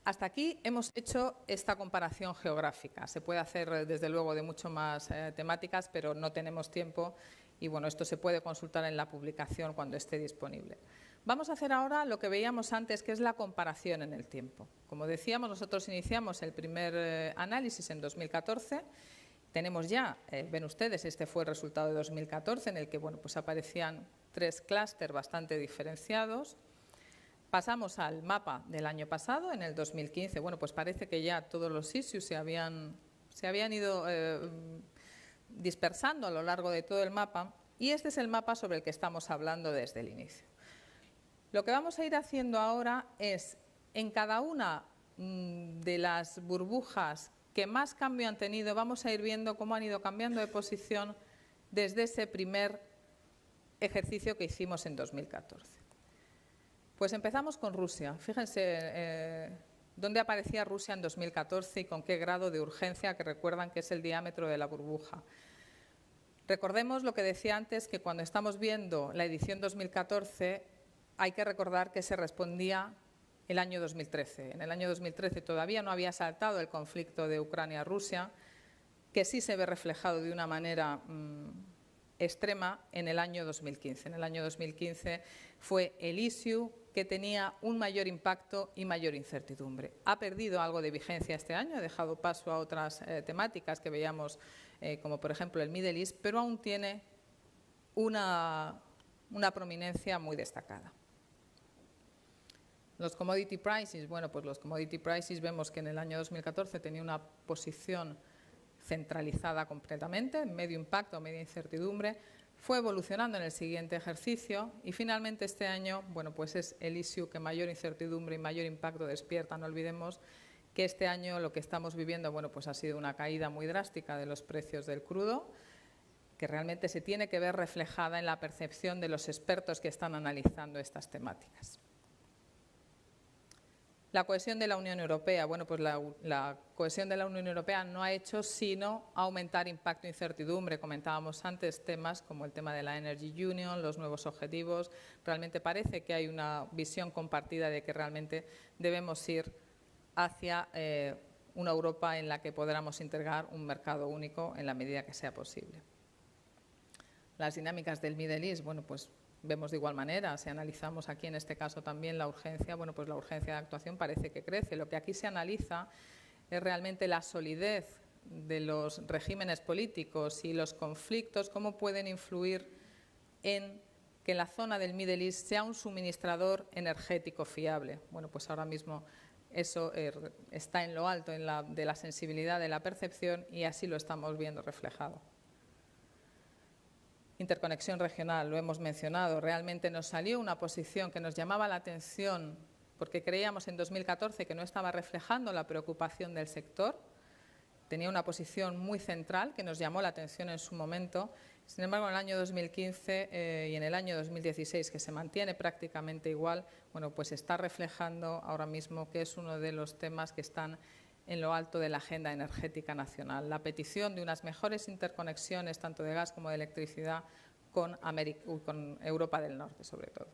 Hasta aquí hemos hecho esta comparación geográfica. Se puede hacer, eh, desde luego, de mucho más eh, temáticas, pero no tenemos tiempo y bueno, esto se puede consultar en la publicación cuando esté disponible. Vamos a hacer ahora lo que veíamos antes, que es la comparación en el tiempo. Como decíamos, nosotros iniciamos el primer eh, análisis en 2014 tenemos ya, ven ustedes, este fue el resultado de 2014 en el que bueno, pues aparecían tres clústeres bastante diferenciados. Pasamos al mapa del año pasado, en el 2015. Bueno, pues parece que ya todos los issues se habían, ido eh, dispersando a lo largo de todo el mapa y este es el mapa sobre el que estamos hablando desde el inicio. Lo que vamos a ir haciendo ahora es, en cada una mm, de las burbujas que más cambio han tenido, vamos a ir viendo cómo han ido cambiando de posición desde ese primer ejercicio que hicimos en 2014. Pues empezamos con Rusia. Fíjense eh, dónde aparecía Rusia en 2014 y con qué grado de urgencia que recuerdan que es el diámetro de la burbuja. Recordemos lo que decía antes, que cuando estamos viendo la edición 2014 hay que recordar que se respondía el año 2013. En el año 2013 todavía no había saltado el conflicto de Ucrania-Rusia, que sí se ve reflejado de una manera mm, extrema en el año 2015. En el año 2015 fue el issue que tenía un mayor impacto y mayor incertidumbre. Ha perdido algo de vigencia este año, ha dejado paso a otras eh, temáticas que veíamos, eh, como por ejemplo el Middle East, pero aún tiene una, una prominencia muy destacada. Los commodity prices, bueno, pues los commodity prices vemos que en el año 2014 tenía una posición centralizada completamente, medio impacto, media incertidumbre, fue evolucionando en el siguiente ejercicio y finalmente este año, bueno, pues es el issue que mayor incertidumbre y mayor impacto despierta. No olvidemos que este año lo que estamos viviendo, bueno, pues ha sido una caída muy drástica de los precios del crudo que realmente se tiene que ver reflejada en la percepción de los expertos que están analizando estas temáticas. La cohesión de la Unión Europea. Bueno, pues la, cohesión de la Unión Europea no ha hecho sino aumentar impacto e incertidumbre. Comentábamos antes temas como el tema de la Energy Union, los nuevos objetivos. Realmente parece que hay una visión compartida de que realmente debemos ir hacia eh, una Europa en la que podamos integrar un mercado único en la medida que sea posible. Las dinámicas del Middle East, bueno, pues vemos de igual manera, si analizamos aquí en este caso también la urgencia, bueno, pues la urgencia de actuación parece que crece. Lo que aquí se analiza es realmente la solidez de los regímenes políticos y los conflictos, cómo pueden influir en que la zona del Middle East sea un suministrador energético fiable. Bueno, pues ahora mismo eso eh, está en lo alto de la sensibilidad de la percepción y así lo estamos viendo reflejado interconexión regional, lo hemos mencionado. Realmente nos salió una posición que nos llamaba la atención porque creíamos en 2014 que no estaba reflejando la preocupación del sector. Tenía una posición muy central que nos llamó la atención en su momento. Sin embargo, en el año 2015 eh, y en el año 2016, que se mantiene prácticamente igual, bueno, pues está reflejando ahora mismo que es uno de los temas que están en lo alto de la agenda energética nacional. La petición de unas mejores interconexiones, tanto de gas como de electricidad, con, Europa del Norte, sobre todo.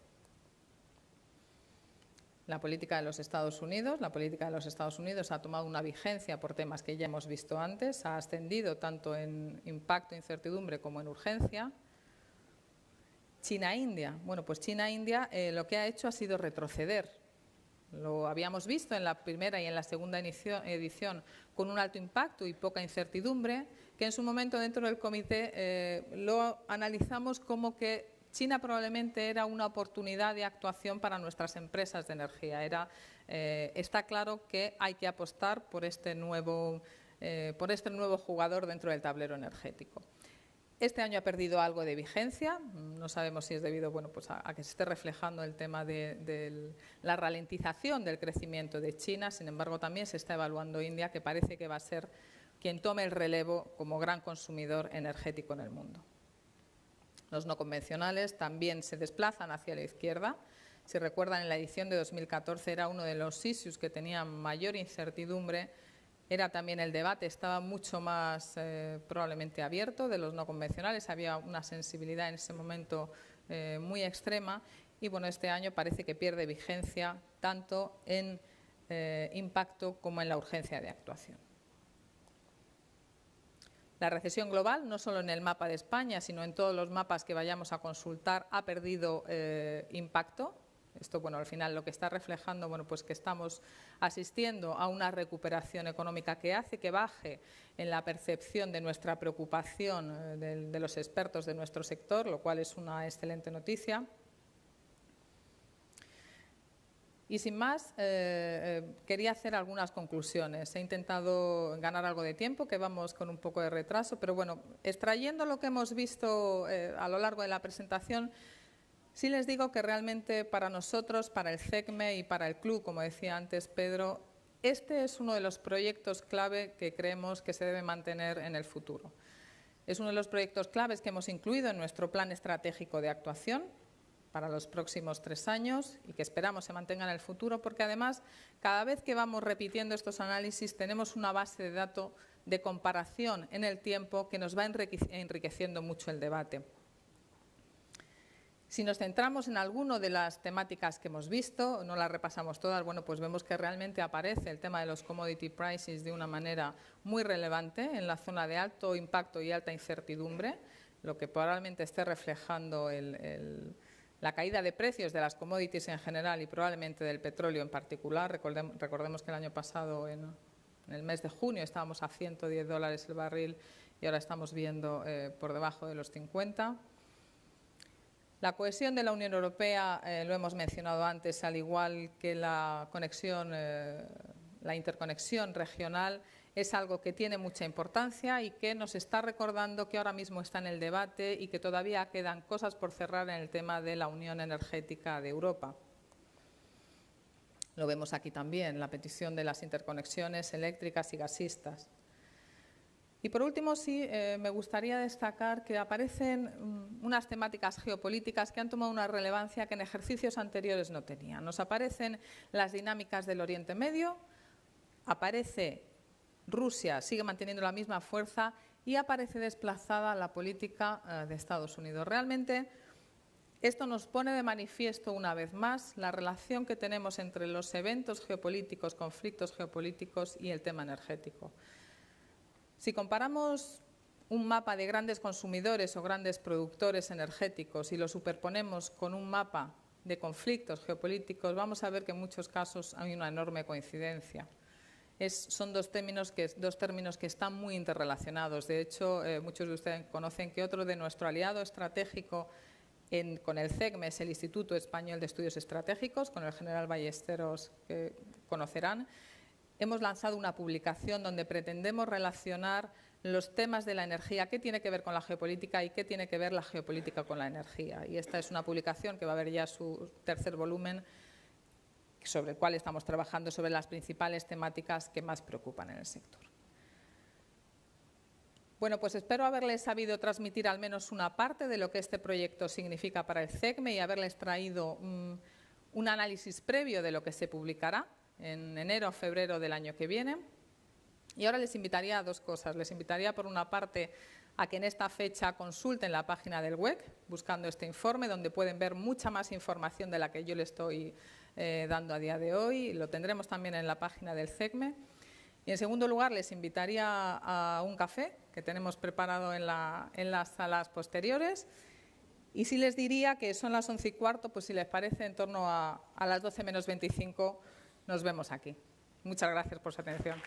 La política de los Estados Unidos, la política de los Estados Unidos ha tomado una vigencia por temas que ya hemos visto antes, ha ascendido tanto en impacto, e incertidumbre como en urgencia. China-India, bueno, pues China-India eh, lo que ha hecho ha sido retroceder lo habíamos visto en la primera y en la segunda edición con un alto impacto y poca incertidumbre, que en su momento dentro del comité eh, lo analizamos como que China probablemente era una oportunidad de actuación para nuestras empresas de energía. Eh, está claro que hay que apostar por este nuevo eh, este jugador dentro del tablero energético. Este año ha perdido algo de vigencia, no sabemos si es debido bueno, pues a, que se esté reflejando el tema de, la ralentización del crecimiento de China, sin embargo también se está evaluando India, que parece que va a ser quien tome el relevo como gran consumidor energético en el mundo. Los no convencionales también se desplazan hacia la izquierda. Si recuerdan, en la edición de 2014 era uno de los issues que tenía mayor incertidumbre era también el debate, estaba mucho más eh, probablemente abierto de los no convencionales, había una sensibilidad en ese momento eh, muy extrema y bueno, este año parece que pierde vigencia tanto en eh, impacto como en la urgencia de actuación. La recesión global, no solo en el mapa de España, sino en todos los mapas que vayamos a consultar, ha perdido impacto esto, bueno, al final lo que está reflejando, bueno, pues que estamos asistiendo a una recuperación económica que hace que baje en la percepción de nuestra preocupación eh, de, los expertos de nuestro sector, lo cual es una excelente noticia. Y sin más, eh, eh, quería hacer algunas conclusiones. He intentado ganar algo de tiempo, que vamos con un poco de retraso, pero bueno, extrayendo lo que hemos visto a lo largo de la presentación, Sí les digo que realmente para nosotros, para el CECME y para el club, como decía antes Pedro, este es uno de los proyectos clave que creemos que se debe mantener en el futuro. Es uno de los proyectos claves que hemos incluido en nuestro plan estratégico de actuación para los próximos tres años y que esperamos se mantenga en el futuro, porque además cada vez que vamos repitiendo estos análisis tenemos una base de datos de comparación en el tiempo que nos va enriqueciendo mucho el debate. Si nos centramos en alguna de las temáticas que hemos visto, no las repasamos todas, bueno, pues vemos que realmente aparece el tema de los commodity prices de una manera muy relevante en la zona de alto impacto y alta incertidumbre, lo que probablemente esté reflejando la caída de precios de las commodities en general y probablemente del petróleo en particular. Recordemos, que el año pasado, en, el mes de junio, estábamos a 110 dólares el barril y ahora estamos viendo eh, por debajo de los 50 la cohesión de la Unión Europea, eh, lo hemos mencionado antes, al igual que la eh, la interconexión regional, es algo que tiene mucha importancia y que nos está recordando que ahora mismo está en el debate y que todavía quedan cosas por cerrar en el tema de la Unión Energética de Europa. Lo vemos aquí también, la petición de las interconexiones eléctricas y gasistas. Y por último, sí, eh, me gustaría destacar que aparecen mm, unas temáticas geopolíticas que han tomado una relevancia que en ejercicios anteriores no tenían. Nos aparecen las dinámicas del Oriente Medio, aparece Rusia, sigue manteniendo la misma fuerza y aparece desplazada la política eh, de Estados Unidos. Realmente, esto nos pone de manifiesto una vez más la relación que tenemos entre los eventos geopolíticos, conflictos geopolíticos y el tema energético. Si comparamos un mapa de grandes consumidores o grandes productores energéticos y lo superponemos con un mapa de conflictos geopolíticos, vamos a ver que en muchos casos hay una enorme coincidencia. son dos términos, que, dos términos que están muy interrelacionados. De hecho, eh, muchos de ustedes conocen que otro de nuestro aliado estratégico con el CEGME es el Instituto Español de Estudios Estratégicos, con el general Ballesteros, que conocerán, hemos lanzado una publicación donde pretendemos relacionar los temas de la energía, qué tiene que ver con la geopolítica y qué tiene que ver la geopolítica con la energía. Y esta es una publicación que va a ver ya su tercer volumen, sobre el cual estamos trabajando, sobre las principales temáticas que más preocupan en el sector. Bueno, pues espero haberles sabido transmitir al menos una parte de lo que este proyecto significa para el CECME y haberles traído mm, un análisis previo de lo que se publicará en enero o febrero del año que viene. Y ahora les invitaría a dos cosas. Les invitaría, por una parte, a que en esta fecha consulten la página del web buscando este informe, donde pueden ver mucha más información de la que yo le estoy eh, dando a día de hoy. Lo tendremos también en la página del CECME. Y en segundo lugar, les invitaría a un café que tenemos preparado en, las salas posteriores. Y si les diría que son las once y cuarto, pues si les parece, en torno a, las doce menos veinticinco, nos vemos aquí. Muchas gracias por su atención.